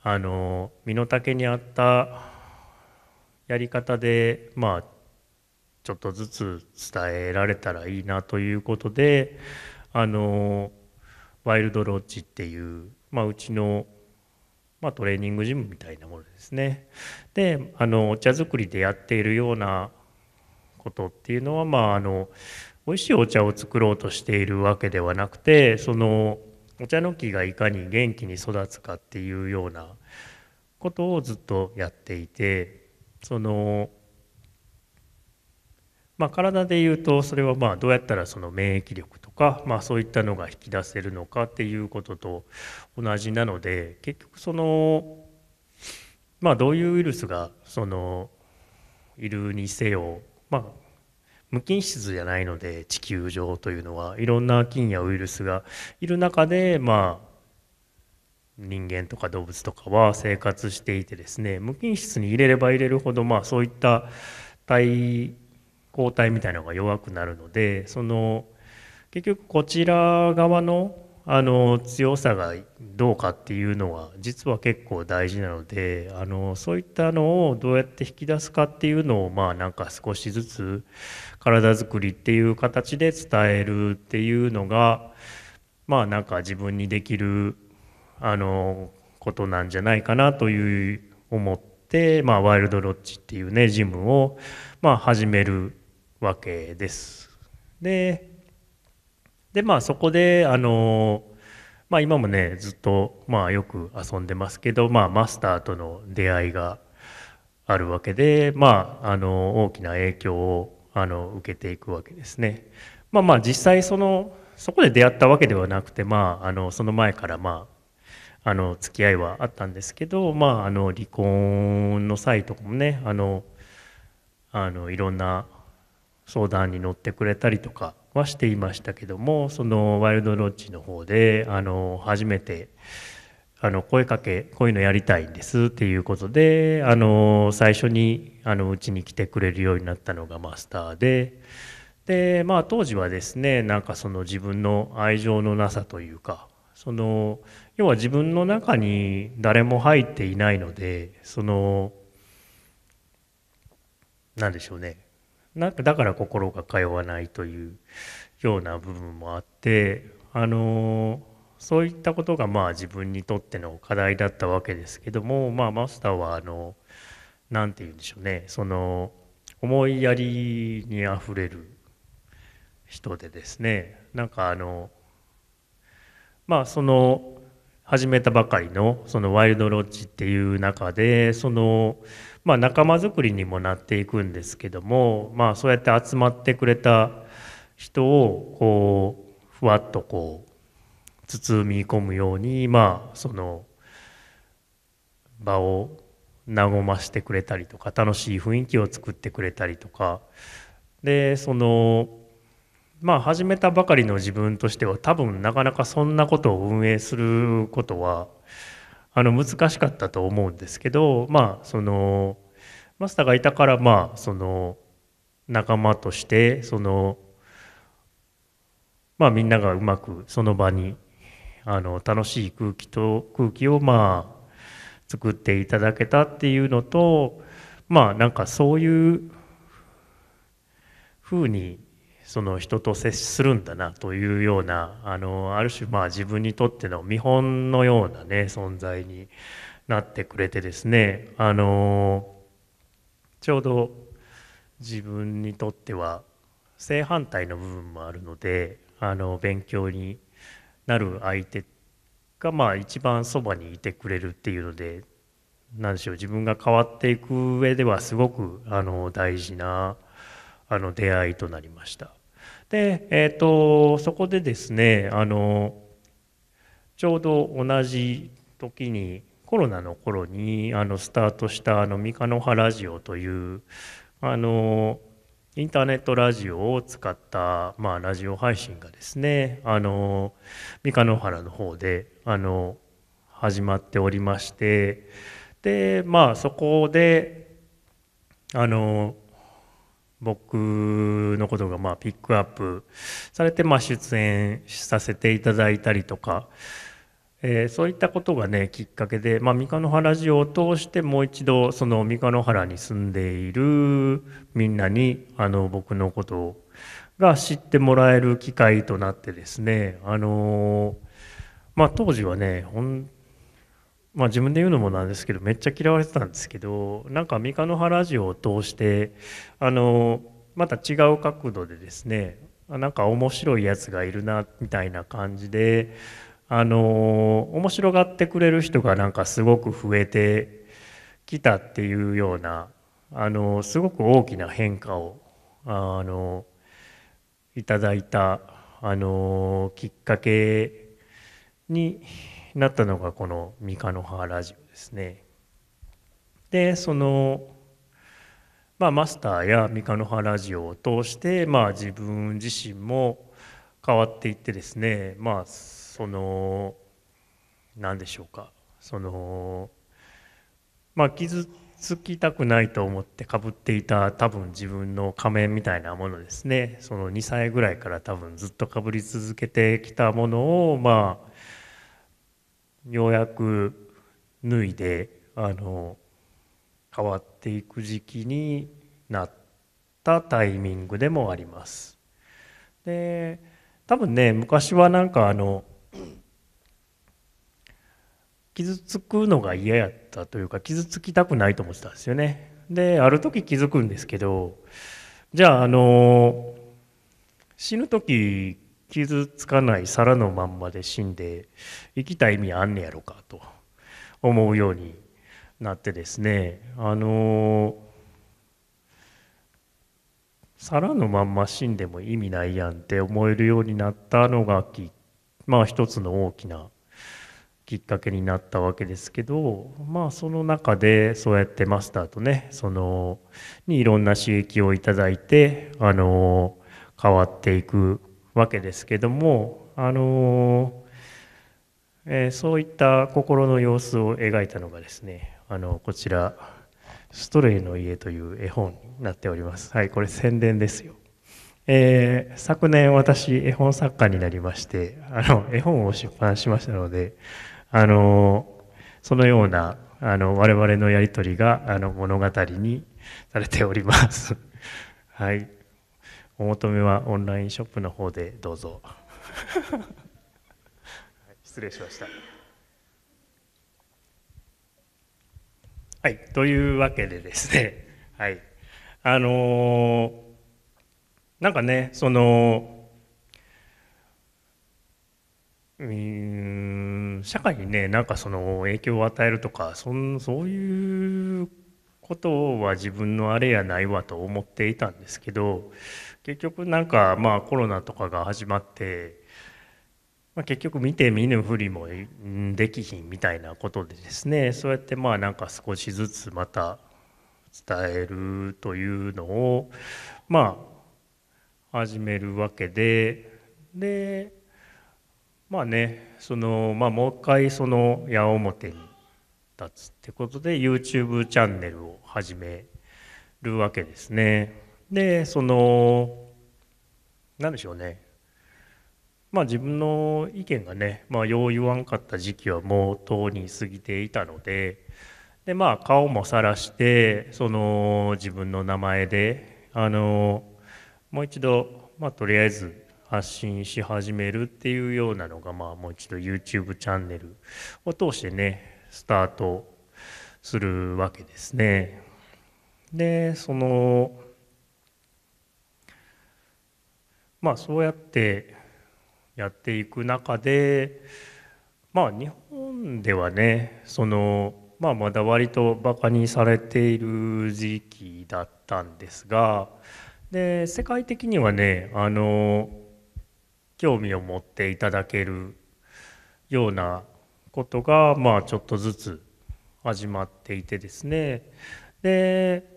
あの身の丈に合ったやり方でまあちょっとずつ伝えられたらいいなということであのワイルドロッジっていうまあ、うちの、まあ、トレーニングジムみたいなものですねであのお茶作りでやっているようなことっていうのは、まあ、あの美味しいお茶を作ろうとしているわけではなくてそのお茶の木がいかに元気に育つかっていうようなことをずっとやっていてそのまあ、体でいうとそれはまあどうやったらその免疫力とか、まあ、そういったのが引き出せるのかっていうことと同じなので結局その、まあ、どういうウイルスがそのいるにせよ、まあ、無菌室じゃないので地球上というのはいろんな菌やウイルスがいる中でまあ人間とか動物とかは生活していてですね無菌室に入れれば入れるほどまあそういった体抗体みたいなのが弱くなるのでその結局こちら側のあの強さがどうかっていうのは実は結構大事なのであのそういったのをどうやって引き出すかっていうのをまあなんか少しずつ体づくりっていう形で伝えるっていうのがまあなんか自分にできるあのことなんじゃないかなという思って、まあ、ワイルドロッチっていうねジムをまあ始めるわけです。ででまあそこであのまあ、今もねずっとまあよく遊んでますけど、まあ、マスターとの出会いがあるわけで、まあ、あの大きな影響をあの受けていくわけですね。まあ、まあ実際そのそこで出会ったわけではなくて、まあ、あのその前から、まあ、あの付き合いはあったんですけど、まあ、あの離婚の際とかもねあのあのいろんな相談に乗ってくれたりとかはしていましたけどもそのワイルドロッジの方であの初めてあの声かけこういうのやりたいんですっていうことであの最初にうちに来てくれるようになったのがマスターで。でまあ、当時はですねなんかその自分の愛情のなさというかその要は自分の中に誰も入っていないのでその何でしょうねなんかだから心が通わないというような部分もあってあのそういったことがまあ自分にとっての課題だったわけですけども、まあ、マスターはあの何て言うんでしょうねその思いやりにあふれる人でですねなんかあのまあその始めたばかりのそのワイルドロッジっていう中でそのまあ、仲間づくりにもなっていくんですけども、まあ、そうやって集まってくれた人をこうふわっとこう包み込むようにまあその場を和ましてくれたりとか楽しい雰囲気を作ってくれたりとかでそのまあ始めたばかりの自分としては多分なかなかそんなことを運営することはあの難しかったと思うんですけどまあそのマスターがいたからまあその仲間としてそのまあみんながうまくその場にあの楽しい空気と空気をまあ作っていただけたっていうのとまあなんかそういうふうにその人と接するんだなというようなあのある種まあ自分にとっての見本のようなね存在になってくれてですねあのちょうど自分にとっては正反対の部分もあるのであの勉強になる相手がまあ一番そばにいてくれるっていうので何でしょう自分が変わっていく上ではすごくあの大事なあの出会いとなりました。で、えっ、ー、と、そこでですね、あの、ちょうど同じ時に、コロナの頃にあのスタートしたあの三日野原ラジオというあのインターネットラジオを使った、まあ、ラジオ配信がですねあの三日野原の方であの始まっておりましてでまあそこであの僕のことがまあピックアップされてまあ出演させていただいたりとか、えー、そういったことがねきっかけで、まあ、三河原城を通してもう一度その三河原に住んでいるみんなにあの僕のことが知ってもらえる機会となってですね、あのー、まあ、当時はね本まあ、自分で言うのもなんですけどめっちゃ嫌われてたんですけどなんか三河の原ジオを通してあのまた違う角度でですねなんか面白いやつがいるなみたいな感じであの面白がってくれる人がなんかすごく増えてきたっていうようなあのすごく大きな変化をあのいただいたあのきっかけになったのがこの「三日のラジオ」ですね。でそのまあ、マスターや三日の葉ラジオを通して、まあ、自分自身も変わっていってですねまあその何でしょうかそのまあ傷つきたくないと思ってかぶっていた多分自分の仮面みたいなものですねその2歳ぐらいから多分ずっとかぶり続けてきたものをまあようやく脱いであの変わっていく時期になったタイミングでもあります。で多分ね昔はなんかあの傷つくのが嫌やったというか傷つきたくないと思ってたんですよね。である時気づくんですけどじゃああの死ぬ時傷つかない皿のまんまで死んで生きた意味あんねやろかと思うようになってですねあの皿のまんま死んでも意味ないやんって思えるようになったのがきまあ一つの大きなきっかけになったわけですけどまあその中でそうやってマスターとねそのにいろんな刺激をいただいてあの変わっていくわけですけども、あのえー、そういった心の様子を描いたのがですねあのこちら「ストレイの家」という絵本になっております。はい、これ宣伝ですよえー、昨年私絵本作家になりましてあの絵本を出版しましたのであのそのようなあの我々のやり取りがあの物語にされております。はいお求めはオンラインショップの方でどうぞ失礼しましたはいというわけでですねはいあのー、なんかねそのうん社会にねなんかその影響を与えるとかそんそういうことは自分のあれやないわと思っていたんですけど結局なんかまあコロナとかが始まって、まあ、結局見て見ぬふりもできひんみたいなことでですねそうやってまあなんか少しずつまた伝えるというのをまあ始めるわけででまあねそのまあもう一回その矢面に立つってことで YouTube チャンネルを始めるわけですね。でその何でしょうねまあ自分の意見がね、まあ、よう言わんかった時期はもうとうに過ぎていたのででまあ顔もさらしてその自分の名前であのもう一度、まあ、とりあえず発信し始めるっていうようなのが、まあ、もう一度 YouTube チャンネルを通してねスタートするわけですね。でそのまあ、そうやってやっていく中で、まあ、日本ではねその、まあ、まだ割とバカにされている時期だったんですがで世界的にはねあの興味を持っていただけるようなことが、まあ、ちょっとずつ始まっていてですねで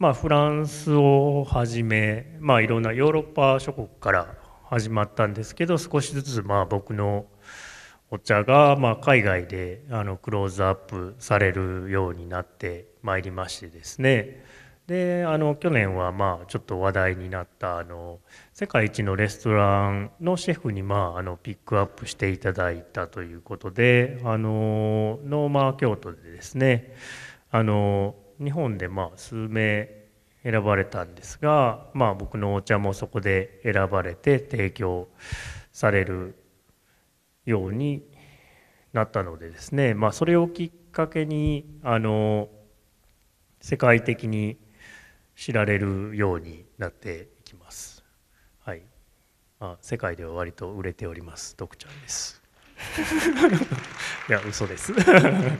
まあ、フランスをはじめ、まあ、いろんなヨーロッパ諸国から始まったんですけど少しずつまあ僕のお茶がまあ海外であのクローズアップされるようになってまいりましてですねであの去年はまあちょっと話題になったあの世界一のレストランのシェフにまああのピックアップしていただいたということであのノーマー京都でですねあの日本でまあ数名選ばれたんですが、まあ、僕のお茶もそこで選ばれて提供されるようになったのでですね、まあ、それをきっかけにあの世界的に知られるようになっていきます。はいまあ、世界では割と売れております、ドクちゃんです。<laughs> いや、嘘です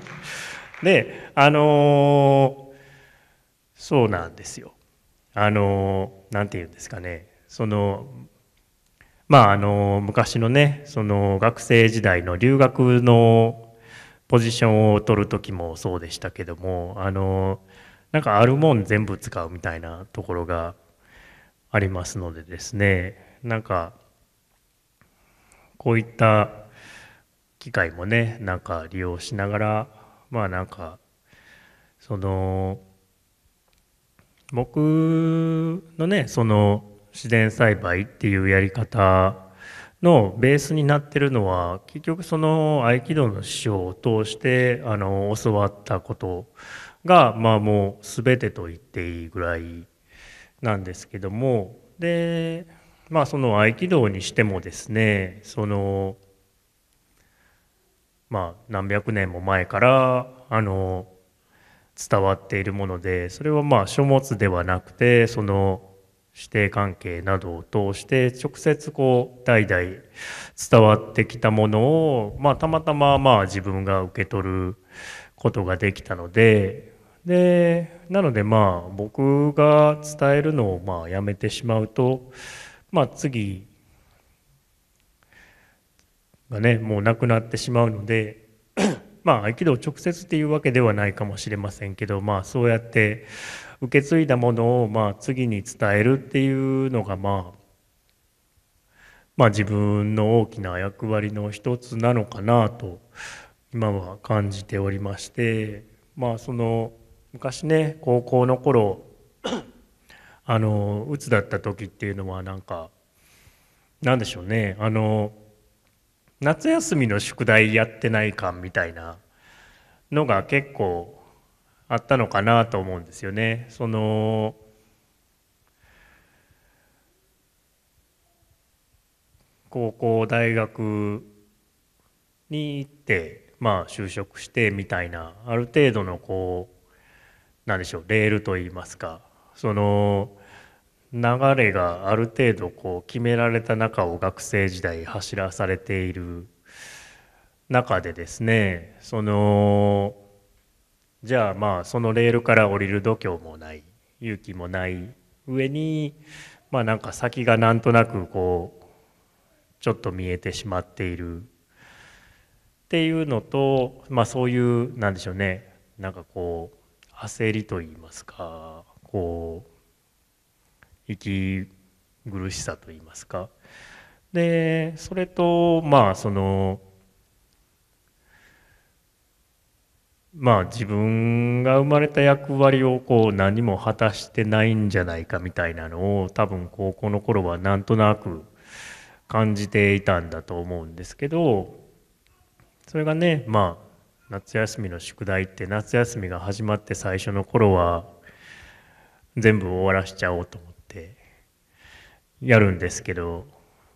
<laughs> で、あのーそうなんですよ。あの何て言うんですかねそのまああの昔のねその学生時代の留学のポジションを取る時もそうでしたけどもあのなんかあるもん全部使うみたいなところがありますのでですねなんかこういった機会もねなんか利用しながらまあなんかその僕のねその自然栽培っていうやり方のベースになってるのは結局その合気道の師匠を通してあの教わったことがまあもう全てと言っていいぐらいなんですけどもでまあその合気道にしてもですねそのまあ何百年も前からあの伝わっているものでそれはまあ書物ではなくてその師弟関係などを通して直接こう代々伝わってきたものを、まあ、たまたままあ自分が受け取ることができたのででなのでまあ僕が伝えるのをまあやめてしまうと、まあ、次がねもうなくなってしまうのでまあ合気道直接っていうわけではないかもしれませんけど、まあ、そうやって受け継いだものをまあ次に伝えるっていうのがまあまあ、自分の大きな役割の一つなのかなと今は感じておりましてまあその昔ね高校の頃あの鬱だった時っていうのはなんかなんでしょうねあの夏休みの宿題やってない感みたいなのが結構あったのかなと思うんですよね。その高校大学に行ってまあ就職してみたいなある程度のこうなんでしょうレールといいますかその流れがある程度こう決められた中を学生時代走らされている中でですねそのじゃあまあそのレールから降りる度胸もない勇気もない上にまあなんか先がなんとなくこうちょっと見えてしまっているっていうのとまあそういうなんでしょうねなんかこう焦りと言いますかこう息苦しさといいますかでそれとまあそのまあ自分が生まれた役割をこう何も果たしてないんじゃないかみたいなのを多分高校の頃はなんとなく感じていたんだと思うんですけどそれがねまあ夏休みの宿題って夏休みが始まって最初の頃は全部終わらしちゃおうと思やるんですけど、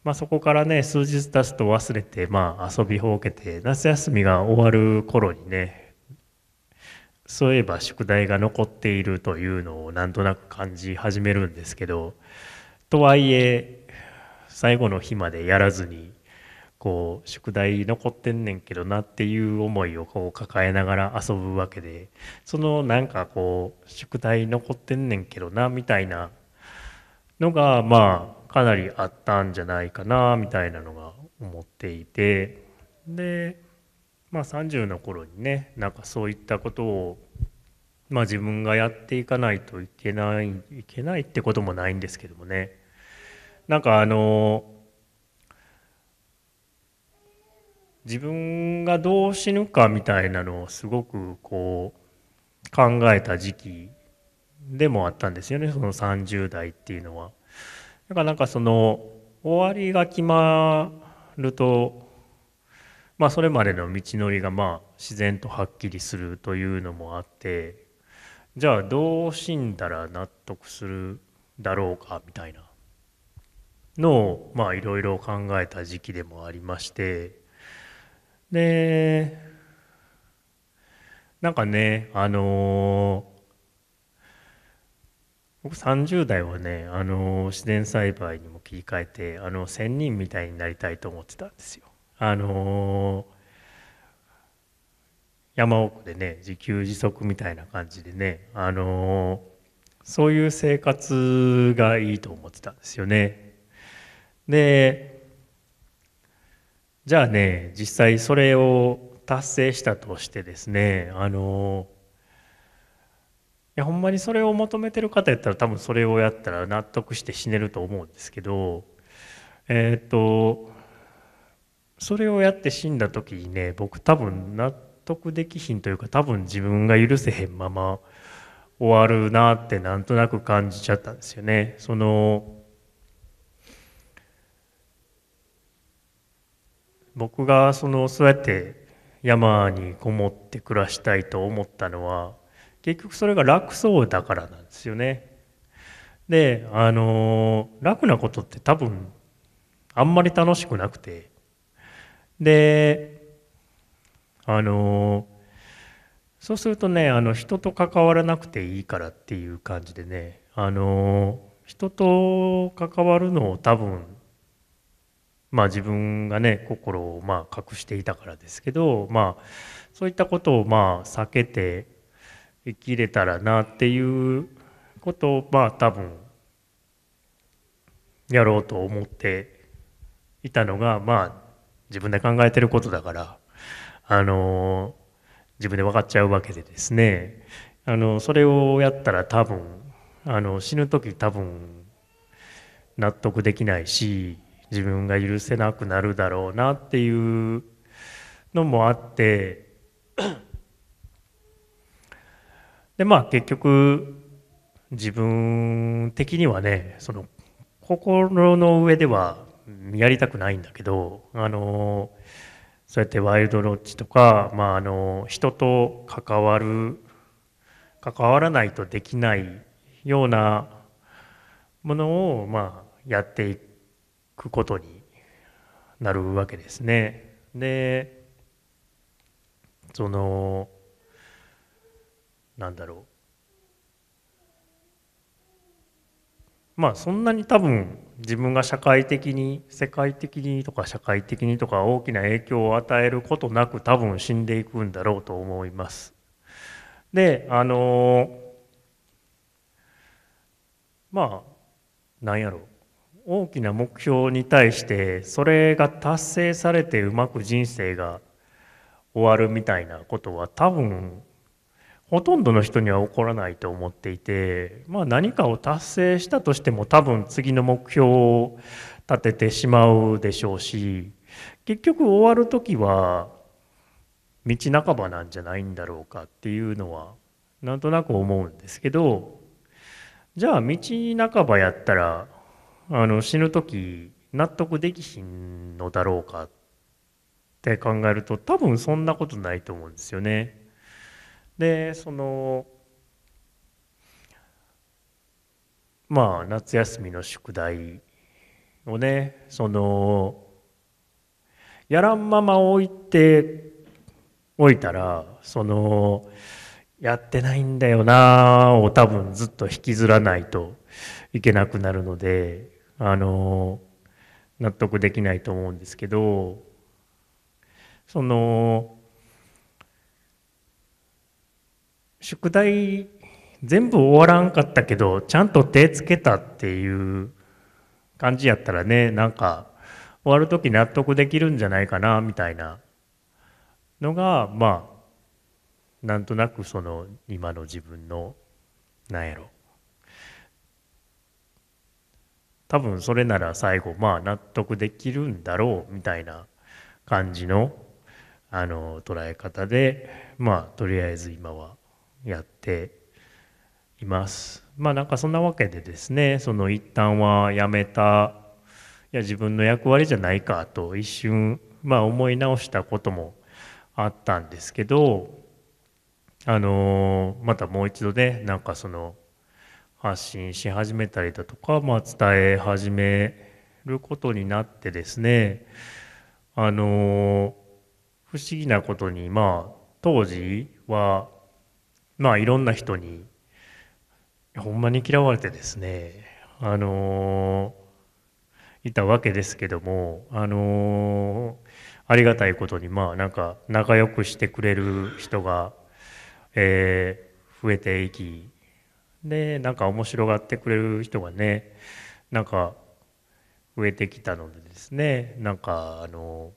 まあ、そこからね数日経つと忘れて、まあ、遊びほうけて夏休みが終わる頃にねそういえば宿題が残っているというのをなんとなく感じ始めるんですけどとはいえ最後の日までやらずにこう宿題残ってんねんけどなっていう思いをこう抱えながら遊ぶわけでそのなんかこう宿題残ってんねんけどなみたいなのがまあかなりあったんじゃないかなみたいなのが思っていてで、まあ、30の頃にねなんかそういったことを、まあ、自分がやっていかないといけないいけないってこともないんですけどもねなんかあの自分がどう死ぬかみたいなのをすごくこう考えた時期でもあったんですよねその30代っていうのは。だからなんかその終わりが決まると、まあ、それまでの道のりがまあ自然とはっきりするというのもあってじゃあどう死んだら納得するだろうかみたいなのをまあいろいろ考えた時期でもありましてでなんかねあのー僕30代はねあの自然栽培にも切り替えてあの仙人みたいになりたいと思ってたんですよ。あの山奥でね自給自足みたいな感じでね、あのそういう生活がいいと思ってたんですよね。でじゃあね実際それを達成したとしてですね、あのやほんまにそれを求めてる方やったら多分それをやったら納得して死ねると思うんですけどえっ、とそれをやって死んだ時にね僕多分納得できひんというか多分自分が許せへんまま終わるなってなんとなく感じちゃったんですよね。その僕がそのそうやって山にこもって暮らしたいと思ったのは結局それが楽そうだからなんですよね。で、あのー、楽なことって多分あんまり楽しくなくてで、あのー、そうするとねあの人と関わらなくていいからっていう感じでね、あのー、人と関わるのを多分まあ自分がね心をまあ隠していたからですけど、まあ、そういったことをまあ避けて生きれたらなっていうことをまあ多分やろうと思っていたのがまあ自分で考えてることだからあの自分で分かっちゃうわけでですねあのそれをやったら多分あの死ぬ時多分納得できないし自分が許せなくなるだろうなっていうのもあってでまあ結局自分的にはねその心の上ではやりたくないんだけどあのそうやってワイルドロッジとか、まあ、あの人と関わる関わらないとできないようなものを、まあ、やっていくことになるわけですね。でそのなんだろうまあそんなに多分自分が社会的に世界的にとか社会的にとか大きな影響を与えることなく多分死んでいくんだろうと思います。であのまあ何やろ大きな目標に対してそれが達成されてうまく人生が終わるみたいなことは多分ほとんどの人には起こらないと思っていて、まあ、何かを達成したとしても多分次の目標を立ててしまうでしょうし結局終わる時は道半ばなんじゃないんだろうかっていうのはなんとなく思うんですけどじゃあ道半ばやったらあの死ぬ時納得できひんのだろうかって考えると多分そんなことないと思うんですよね。でそのまあ夏休みの宿題をねそのやらんまま置いておいたらそのやってないんだよなを多分ずっと引きずらないといけなくなるのであの納得できないと思うんですけどその宿題全部終わらんかったけどちゃんと手つけたっていう感じやったらねなんか終わる時納得できるんじゃないかなみたいなのがまあなんとなくその今の自分のなんやろ多分それなら最後まあ納得できるんだろうみたいな感じのあの捉え方でまあとりあえず今はやっています。まあなんかそんなわけでですねその一旦はやめたいや自分の役割じゃないかと一瞬まあ思い直したこともあったんですけどあのまたもう一度ねなんかその発信し始めたりだとか、まあ、伝え始めることになってですねあの不思議なことにまあ当時はまあいろんな人にほんまに嫌われてですねあのいたわけですけどもあのありがたいことにまあなんか仲良くしてくれる人が、えー、増えていきでなんか面白がってくれる人がねなんか増えてきたのでですねなんかあの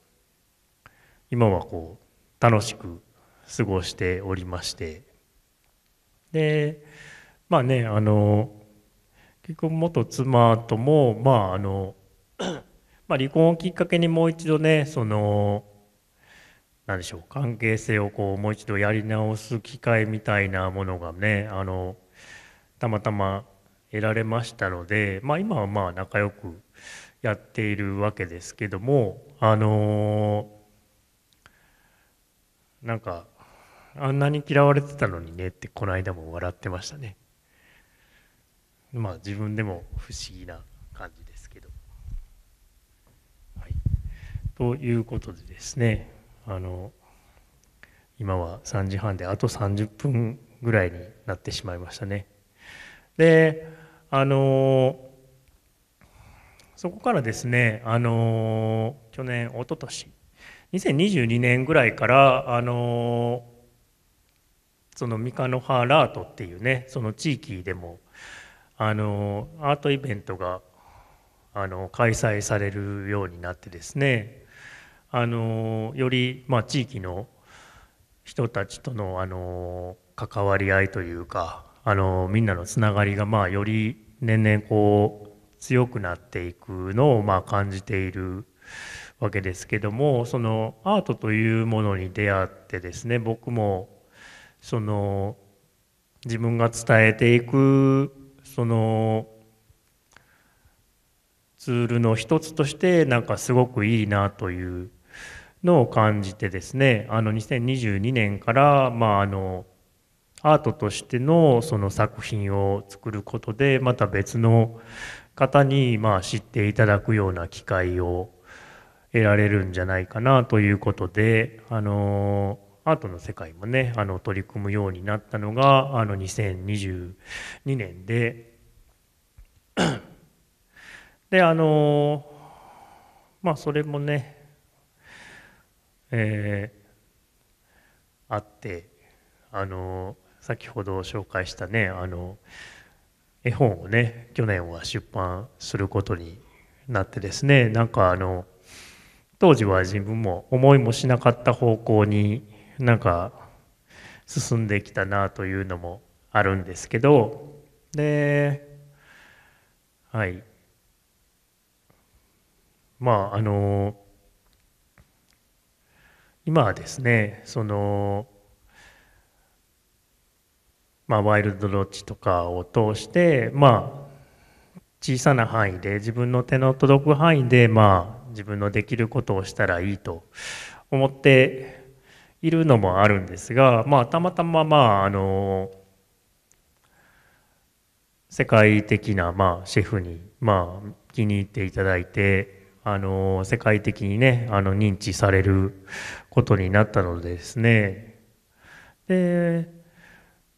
今はこう楽しく過ごしておりましてでまあねあの結局元妻ともまああの <clears throat> まあ離婚をきっかけにもう一度ねその何でしょう関係性をこうもう一度やり直す機会みたいなものがねあのたまたま得られましたので、まあ、今はまあ仲良くやっているわけですけどもあのー、なんかあんなに嫌われてたのにねってこの間も笑ってましたねまあ自分でも不思議な感じですけど、はい、ということでですねあの今は3時半であと30分ぐらいになってしまいましたねであのそこからですねあの去年一昨年2022年ぐらいからあのその三日野原ラートっていうねその地域でもあのアートイベントがあの開催されるようになってですねあのより、まあ、地域の人たちとのあの関わり合いというかあのみんなのつながりが、まあ、より年々こう強くなっていくのを、まあ、感じているわけですけどもそのアートというものに出会ってですね僕もその自分が伝えていくそのツールの一つとしてなんかすごくいいなというのを感じてですねあの2022年から、まあ、あのアートとしてのその作品を作ることでまた別の方にまあ知っていただくような機会を得られるんじゃないかなということであのーアートの世界もねあの取り組むようになったのがあの2022年で <coughs> であのまあそれもねえー、あってあの先ほど紹介したねあの絵本をね去年は出版することになってですねなんかあの当時は自分も思いもしなかった方向になんか進んできたなというのもあるんですけどではいまああの今はですねそのまあワイルドロッチとかを通してまあ小さな範囲で自分の手の届く範囲でまあ自分のできることをしたらいいと思っているのもあるんですが、まあ、たまたま、まあ、あの世界的な、まあ、シェフに、まあ、気に入っていただいてあの世界的にねあの認知されることになったのでですねで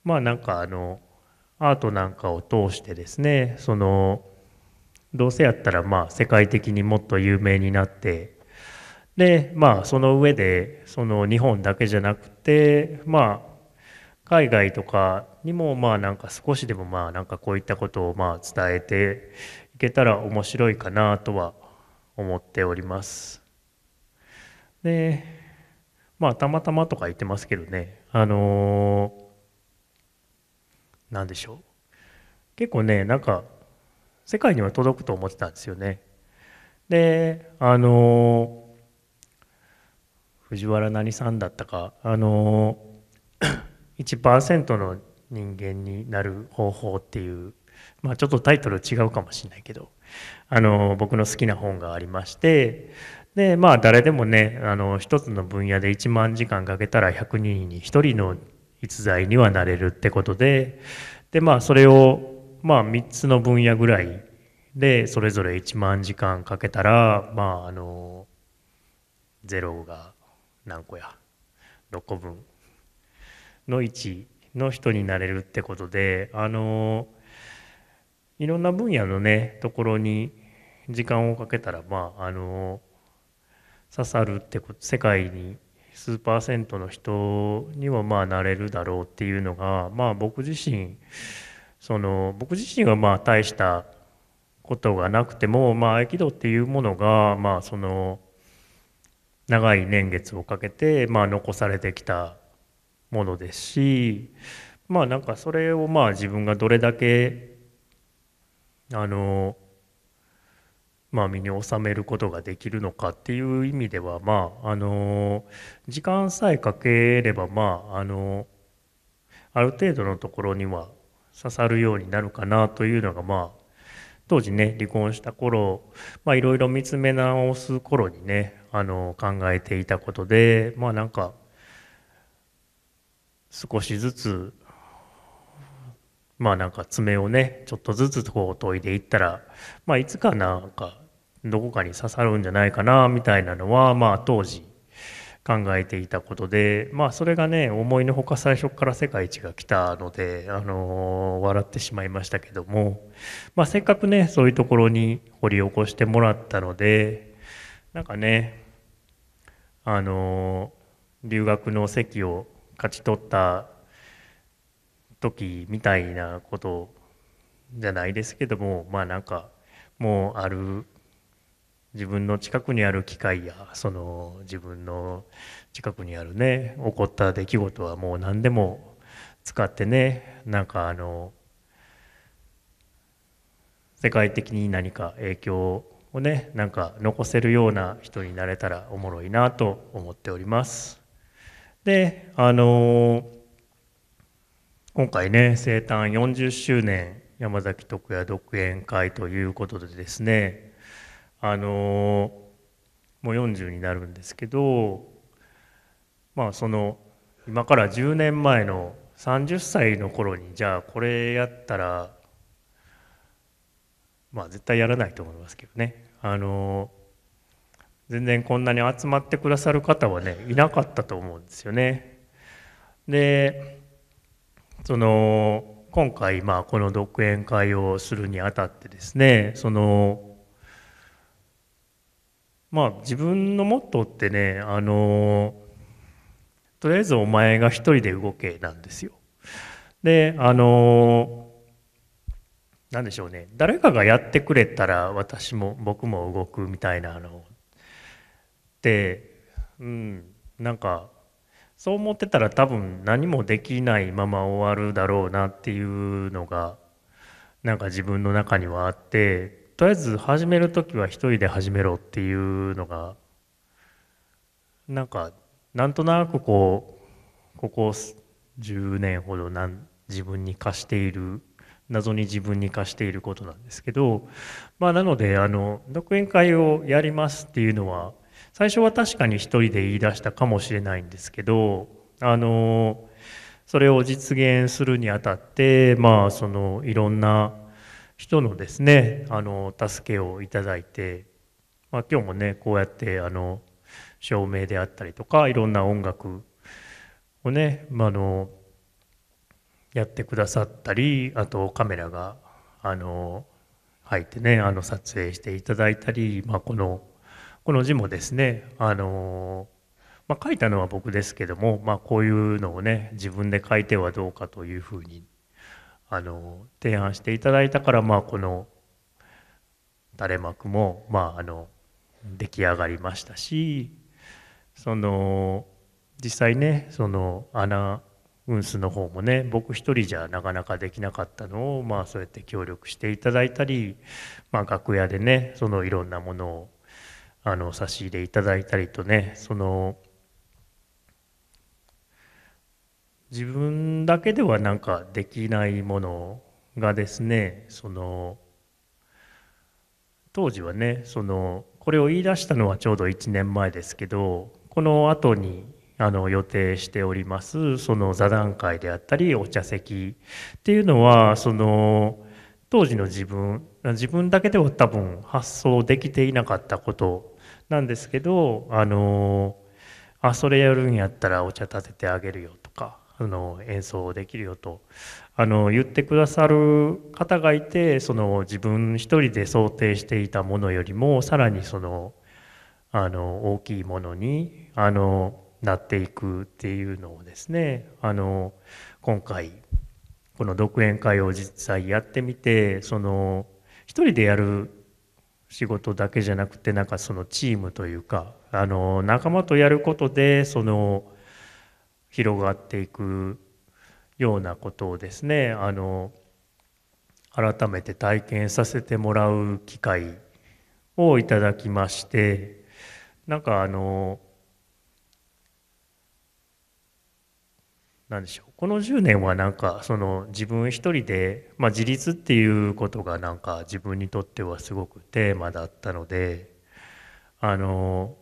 まあなんかあのアートなんかを通してですねそのどうせやったらまあ世界的にもっと有名になってでまあその上でその日本だけじゃなくてまあ海外とかにもまあなんか少しでもまあなんかこういったことをまあ伝えていけたら面白いかなとは思っております。でまあたまたまとか言ってますけどねあの何、でしょう結構ねなんか世界には届くと思ってたんですよね。であの藤原何さんだったかあの1% <coughs> の人間になる方法っていう、まあ、ちょっとタイトル違うかもしれないけどあの僕の好きな本がありましてでまあ誰でもねあの一つの分野で1万時間かけたら100人に1人の逸材にはなれるってことででまあそれをまあ3つの分野ぐらいでそれぞれ1万時間かけたらまああのゼロが何個や6個分の位置の人になれるってことであのいろんな分野のねところに時間をかけたらまああの刺さるってこと世界に数パーセントの人にはまあなれるだろうっていうのがまあ僕自身その僕自身はまあ大したことがなくてもまあ合気道っていうものがまあその長い年月をかけて、まあ、残されてきたものですしまあなんかそれをまあ自分がどれだけあのまあ、身に収めることができるのかっていう意味では、まあ、あの時間さえかければ、まあ、あのある程度のところには刺さるようになるかなというのが、まあ、当時ね離婚した頃いろいろ見つめ直す頃にねあの考えていたことでまあなんか少しずつまあなんか爪をねちょっとずつこう研いでいったらまあいつかなんかどこかに刺さるんじゃないかなみたいなのはまあ当時考えていたことでまあそれがね思いのほか最初から世界一が来たのであの笑ってしまいましたけどもまあせっかくねそういうところに掘り起こしてもらったのでなんかねあの留学の席を勝ち取った時みたいなことじゃないですけどもまあなんかもうある自分の近くにある機会やその自分の近くにあるね起こった出来事はもう何でも使ってねなんかあの世界的に何か影響をねなんか残せるような人になれたらおもろいなと思っておりますであのー、今回ね生誕40周年山崎徳也独演会ということでですねあのー、もう40になるんですけどまあその今から10年前の30歳の頃にじゃあこれやったらまあ、絶対やらないと思いますけどね。あの全然こんなに集まってくださる方はねいなかったと思うんですよね。でその今回まあこの独演会をするにあたってですねそのまあ自分のモットーってねあのとりあえずお前が一人で動けなんですよ。であの何でしょうね誰かがやってくれたら私も僕も動くみたいなのでうんなんかそう思ってたら多分何もできないまま終わるだろうなっていうのがなんか自分の中にはあってとりあえず始める時は一人で始めろっていうのがなんかなんとなくこうここ10年ほどなん自分に課している謎に自分に課していることなんですけど、まあ、なのであの独演会をやりますっていうのは最初は確かに一人で言い出したかもしれないんですけどあのそれを実現するにあたって、まあ、そのいろんな人のですねあの助けをいただいて、まあ、今日もねこうやってあの照明であったりとかいろんな音楽をね、まあのやってくださったりあとカメラがあの入ってねあの撮影していただいたり、まあ、このこの字もですねあの、まあ、書いたのは僕ですけども、まあ、こういうのをね自分で書いてはどうかというふうにあの提案していただいたから、まあ、この垂れ幕も、まあ、あの出来上がりましたしその実際ねその穴運数の方もね僕一人じゃなかなかできなかったのを、まあ、そうやって協力していただいたり、まあ、楽屋でねそのいろんなものをあの差し入れいただいたりとねその自分だけではなんかできないものがですねその当時はねそのこれを言い出したのはちょうど1年前ですけどこの後にあの予定しておりますその座談会であったりお茶席っていうのはその当時の自分自分だけでは多分発想できていなかったことなんですけどあのあそれやるんやったらお茶立ててあげるよとかあの演奏できるよとあの言ってくださる方がいてその自分一人で想定していたものよりもさらにそのあの大きいものにあのなっていくっていうのをですねあの今回この独演会を実際やってみてその一人でやる仕事だけじゃなくてなんかそのチームというかあの仲間とやることでその広がっていくようなことをですねあの改めて体験させてもらう機会をいただきましてなんかあのでしょうこの10年はなんかその自分一人で、まあ、自立っていうことがなんか自分にとってはすごくテーマだったのであの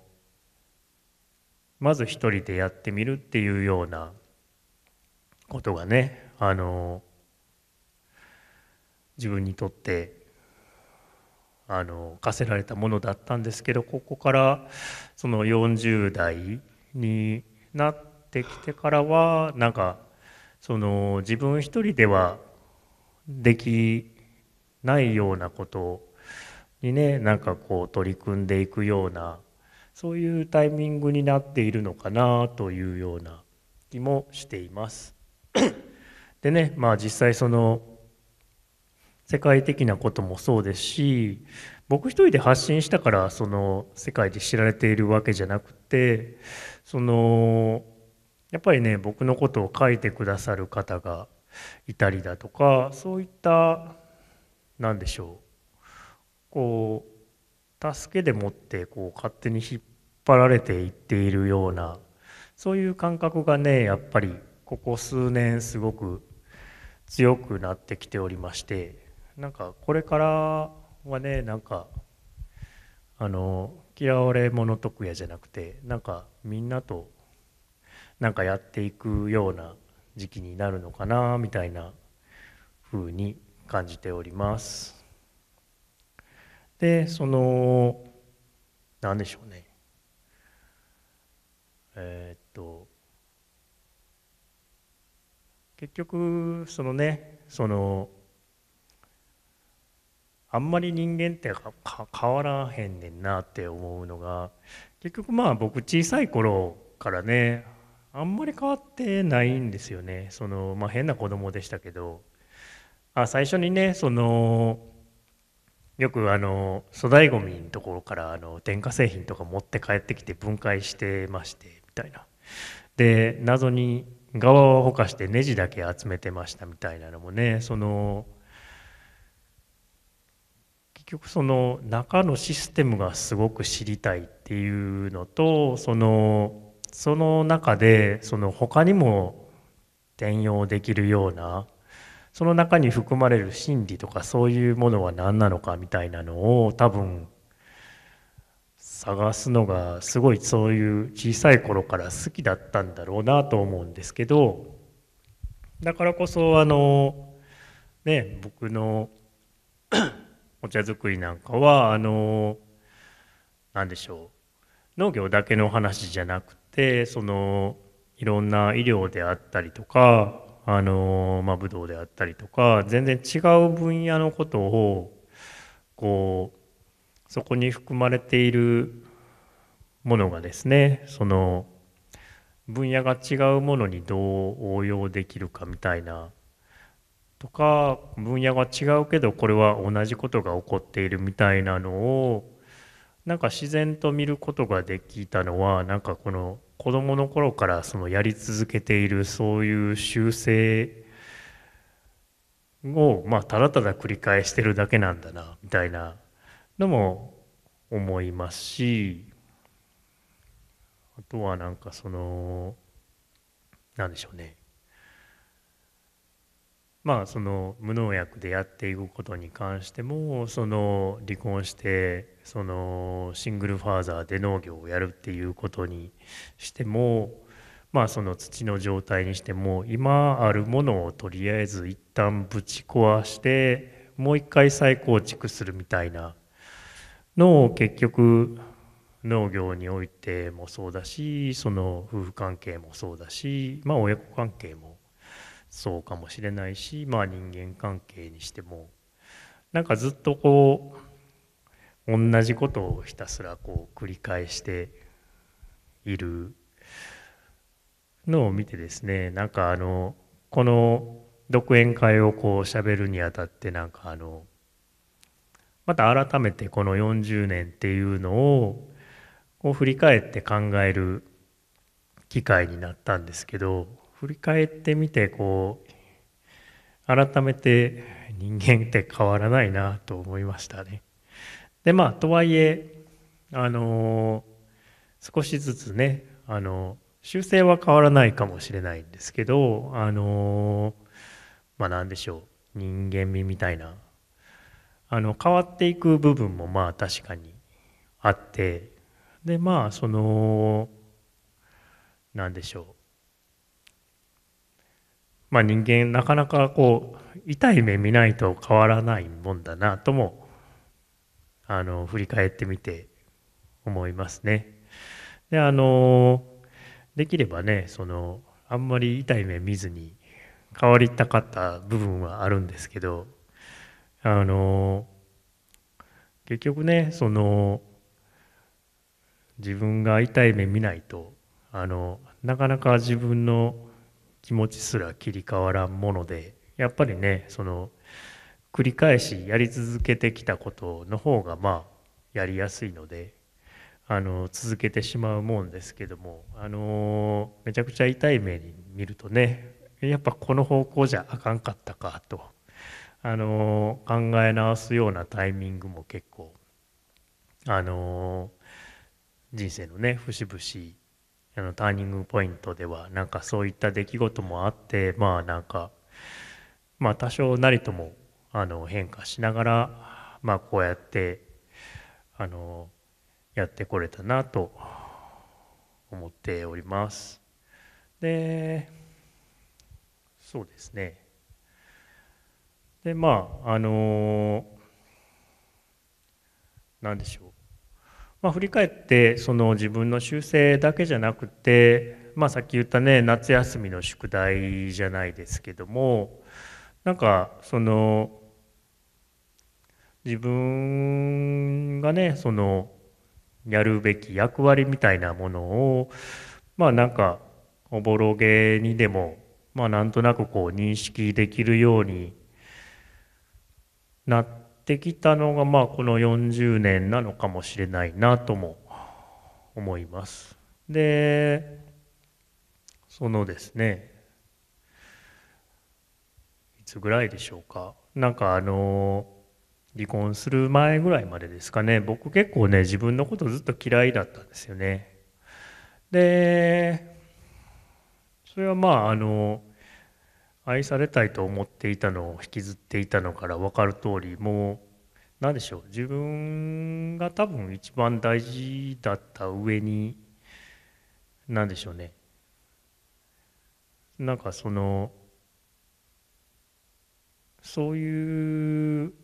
まず一人でやってみるっていうようなことがねあの自分にとってあの課せられたものだったんですけどここからその40代になってってきてからはなんかその自分一人ではできないようなことにねなんかこう取り組んでいくようなそういうタイミングになっているのかなというような気もしています。<coughs> でねまあ実際その世界的なこともそうですし僕一人で発信したからその世界で知られているわけじゃなくてそのやっぱりね僕のことを書いてくださる方がいたりだとかそういった何でしょうこう助けでもってこう勝手に引っ張られていっているようなそういう感覚がねやっぱりここ数年すごく強くなってきておりましてなんかこれからはねなんかあの嫌われ者得やじゃなくてなんかみんなとなんかやっていくような時期になるのかなみたいなふうに感じております。でその何でしょうねえー、っと結局そのねそのあんまり人間って変わらへんねんなって思うのが結局まあ僕小さい頃からねあんまり変わってないんですよねその、まあ、変な子供でしたけどあ最初にねそのよくあの粗大ごみのところからあの電化製品とか持って帰ってきて分解してましてみたいなで謎に側をほかしてネジだけ集めてましたみたいなのもねその結局その中のシステムがすごく知りたいっていうのとそのその中でその他にも転用できるようなその中に含まれる心理とかそういうものは何なのかみたいなのを多分探すのがすごいそういう小さい頃から好きだったんだろうなと思うんですけどだからこそあのね僕の <clears throat> お茶作りなんかはあの何でしょう農業だけの話じゃなくでそのいろんな医療であったりとかあの、まあ、武道であったりとか全然違う分野のことをこうそこに含まれているものがですねその分野が違うものにどう応用できるかみたいなとか分野が違うけどこれは同じことが起こっているみたいなのをなんか自然と見ることができたのはなんかこの子どもの頃からそのやり続けているそういう習性をまあただただ繰り返してるだけなんだなみたいなのも思いますしあとはなんかその何でしょうねまあ、その無農薬でやっていくことに関してもその離婚してそのシングルファーザーで農業をやるっていうことにしても、まあ、その土の状態にしても今あるものをとりあえず一旦ぶち壊してもう一回再構築するみたいなのを結局農業においてもそうだしその夫婦関係もそうだし、まあ、親子関係もそうかもしれないし、まあ、人間関係にしてもなんかずっとこう同じことをひたすらこう繰り返しているのを見てですねなんかあのこの独演会をこう喋るにあたってなんかあのまた改めてこの40年っていうのをこう振り返って考える機会になったんですけど振り返ってみてこう改めて人間って変わらないなと思いましたね。でまあとはいえあの少しずつねあの修正は変わらないかもしれないんですけどあのまあ何でしょう人間味みたいなあの変わっていく部分もまあ確かにあってでまあその何でしょうまあ、人間なかなかこう痛い目見ないと変わらないもんだなともあの振り返ってみて思いますね。であのできればねそのあんまり痛い目見ずに変わりたかった部分はあるんですけどあの結局ねその自分が痛い目見ないとあのなかなか自分の気持ちすら切り替わらんものでやっぱりねその繰り返しやり続けてきたことの方がまあやりやすいのであの続けてしまうもんですけどもあのめちゃくちゃ痛い目に見るとねやっぱこの方向じゃあかんかったかとあの考え直すようなタイミングも結構あの人生のね節々あのターニングポイントではなんかそういった出来事もあってまあなんかまあ多少なりともあの変化しながらまあこうやってあのやってこれたなと思っております。でそうですねでまああの何でしょうまあ、振り返ってその自分の修正だけじゃなくて、まあ、さっき言ったね夏休みの宿題じゃないですけどもなんかその自分がねそのやるべき役割みたいなものをまあなんかおぼろげにでもまあなんとなくこう認識できるようになってってきたのが、まあ、この40年なのかもしれないなとも思います。でそのですねいつぐらいでしょうかなんかあの離婚する前ぐらいまでですかね僕結構ね自分のことずっと嫌いだったんですよね。でそれはまああの愛されたいと思っていたのを引きずっていたのから分かる通りもう何でしょう自分が多分一番大事だった上に何でしょうねなんかそのそういう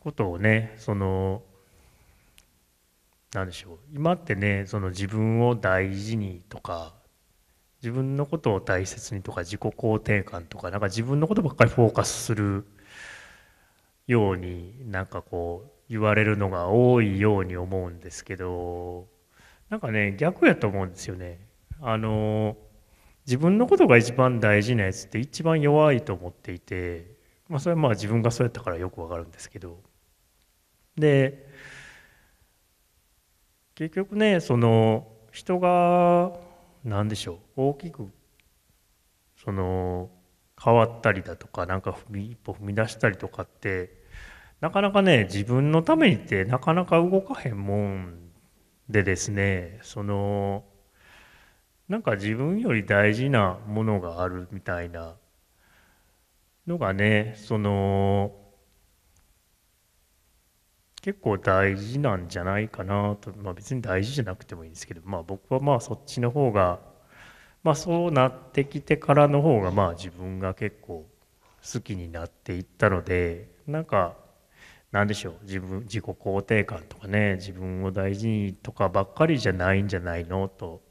ことをねその何でしょう今ってねその自分を大事にとか自分のことを大切にとか自己肯定感とかなんか自分のことばっかりフォーカスするようになんかこう言われるのが多いように思うんですけどなんかね逆やと思うんですよね。あの自分のことが一番大事なやつって一番弱いと思っていて、まあ、それはまあ自分がそうやったからよくわかるんですけどで結局ねその人が何でしょう大きくその変わったりだとかなんか一歩踏み出したりとかってなかなかね自分のためにってなかなか動かへんもんでですねそのなんか自分より大事なものがあるみたいなのがねその結構大事なんじゃないかなと、まあ、別に大事じゃなくてもいいんですけど、まあ、僕はまあそっちの方が、まあ、そうなってきてからの方がまあ自分が結構好きになっていったのでなんか何でしょう自分自己肯定感とかね自分を大事にとかばっかりじゃないんじゃないのと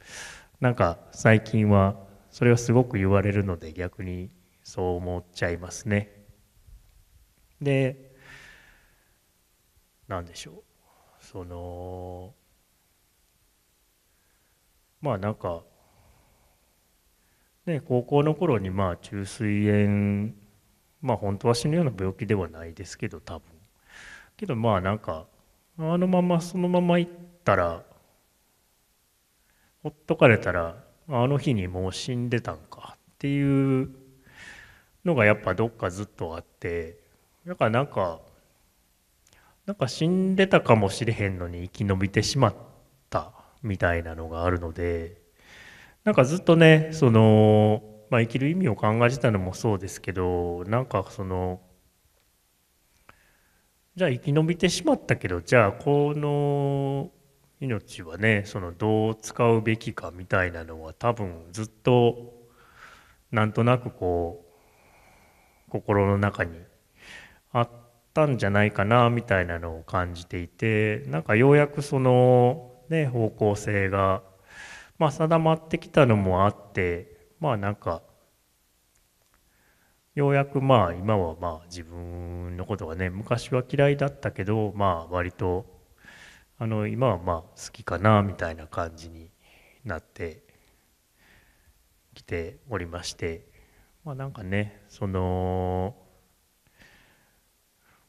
なんか最近はそれはすごく言われるので逆にそう思っちゃいますね。で何でしょうそのまあなんかね高校の頃にまあ虫垂炎まあ本当は死ぬような病気ではないですけど多分けどまあなんかあのままそのまま行ったらほっとかれたらあの日にもう死んでたんかっていうのがやっぱどっかずっとあってだからなんかなんか死んでたかもしれへんのに生き延びてしまったみたいなのがあるのでなんかずっとねその、まあ、生きる意味を考えてたのもそうですけどなんかそのじゃあ生き延びてしまったけどじゃあこの命はねそのどう使うべきかみたいなのは多分ずっとなんとなくこう心の中にあって。たんじゃないかなみたいなのを感じていてなんかようやくその、ね、方向性が、まあ、定まってきたのもあってまあなんかようやくまあ今はまあ自分のことがね昔は嫌いだったけどまあ割とあの今はまあ好きかなみたいな感じになってきておりましてまあなんかねその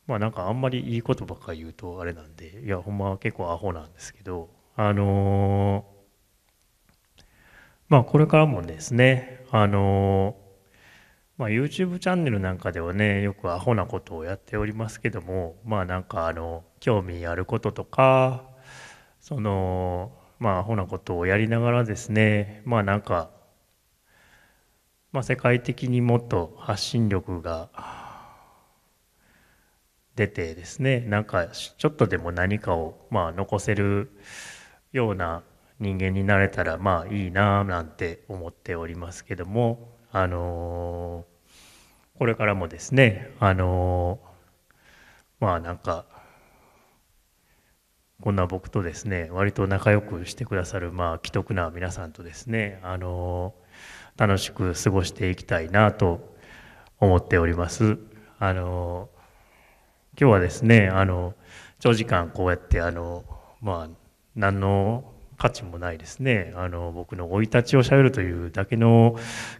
まあなんかあんまりいいことばっか言うとあれなんでいやほんま結構アホなんですけどあのー、まあこれからもですねあのーまあ、YouTube チャンネルなんかではねよくアホなことをやっておりますけどもまあなんかあの興味あることとかそのまあアホなことをやりながらですねまあなんか、まあ、世界的にもっと発信力が出てですねなんかちょっとでも何かをまあ残せるような人間になれたらまあいいななんて思っておりますけどもあのー、これからもですねあのー、まあなんかこんな僕とですね割と仲良くしてくださるまあ既得な皆さんとですねあのー、楽しく過ごしていきたいなと思っております。あの今日はですねあの長時間こうやってあのまあ何の価値もないですねあの僕の生い立ちをしゃべるというだけの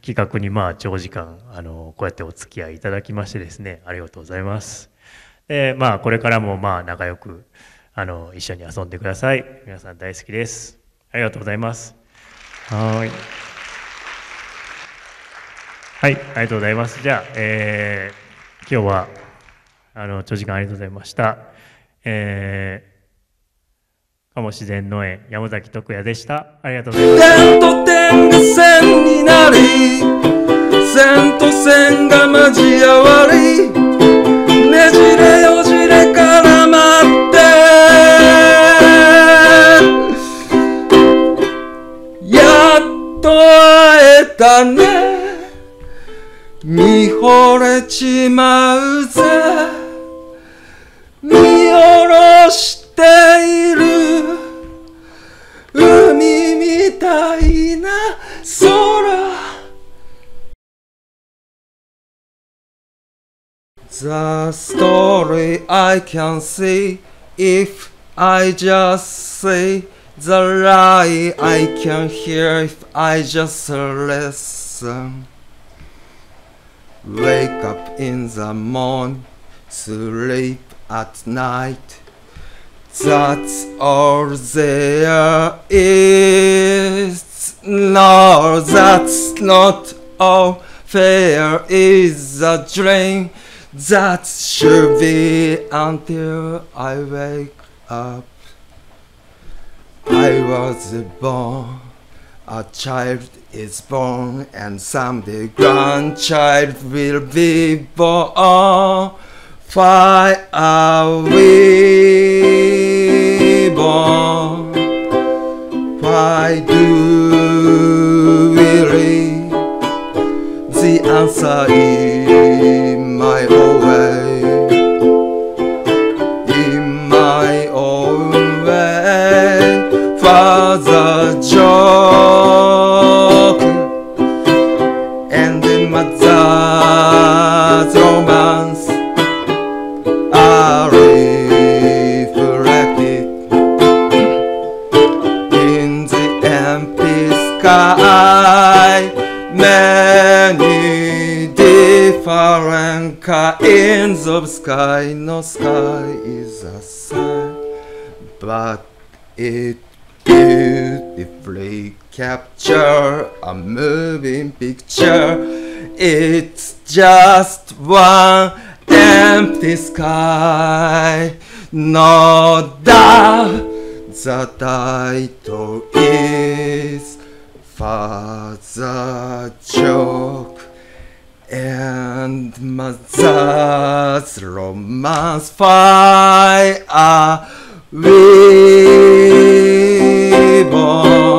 企画にまあ長時間あのこうやってお付き合いいただきましてですねありがとうございます。でまあこれからもまあ仲良くあの一緒に遊んでください皆さん大好きですありがとうございますはいはいありがとうございますじゃあ、えー、今日はあの長時間ありがとうございました。えー、も自然農園山崎徳也でした。ありがとうございました。点と点が線になり、線と線が交わり、ねじれよじれ絡まって、やっと会えたね。見惚れちまうぜ見下ろしている海みたいな空 The story I can see if I just say the lie I can hear if I just listen. Wake up in the morning, sleep at night. That's all there is. No, that's not all. There is a dream that should be until I wake up. I was born, a child is born, and someday grandchild will be born. Why are we born? Why do we read The answer in my own way. In my own way, Father John. Farenka ends of sky, no sky is a sign, but it beautifully capture a moving picture. It's just one empty sky. No doubt the title is Father Joke. And mazas romance fire we born.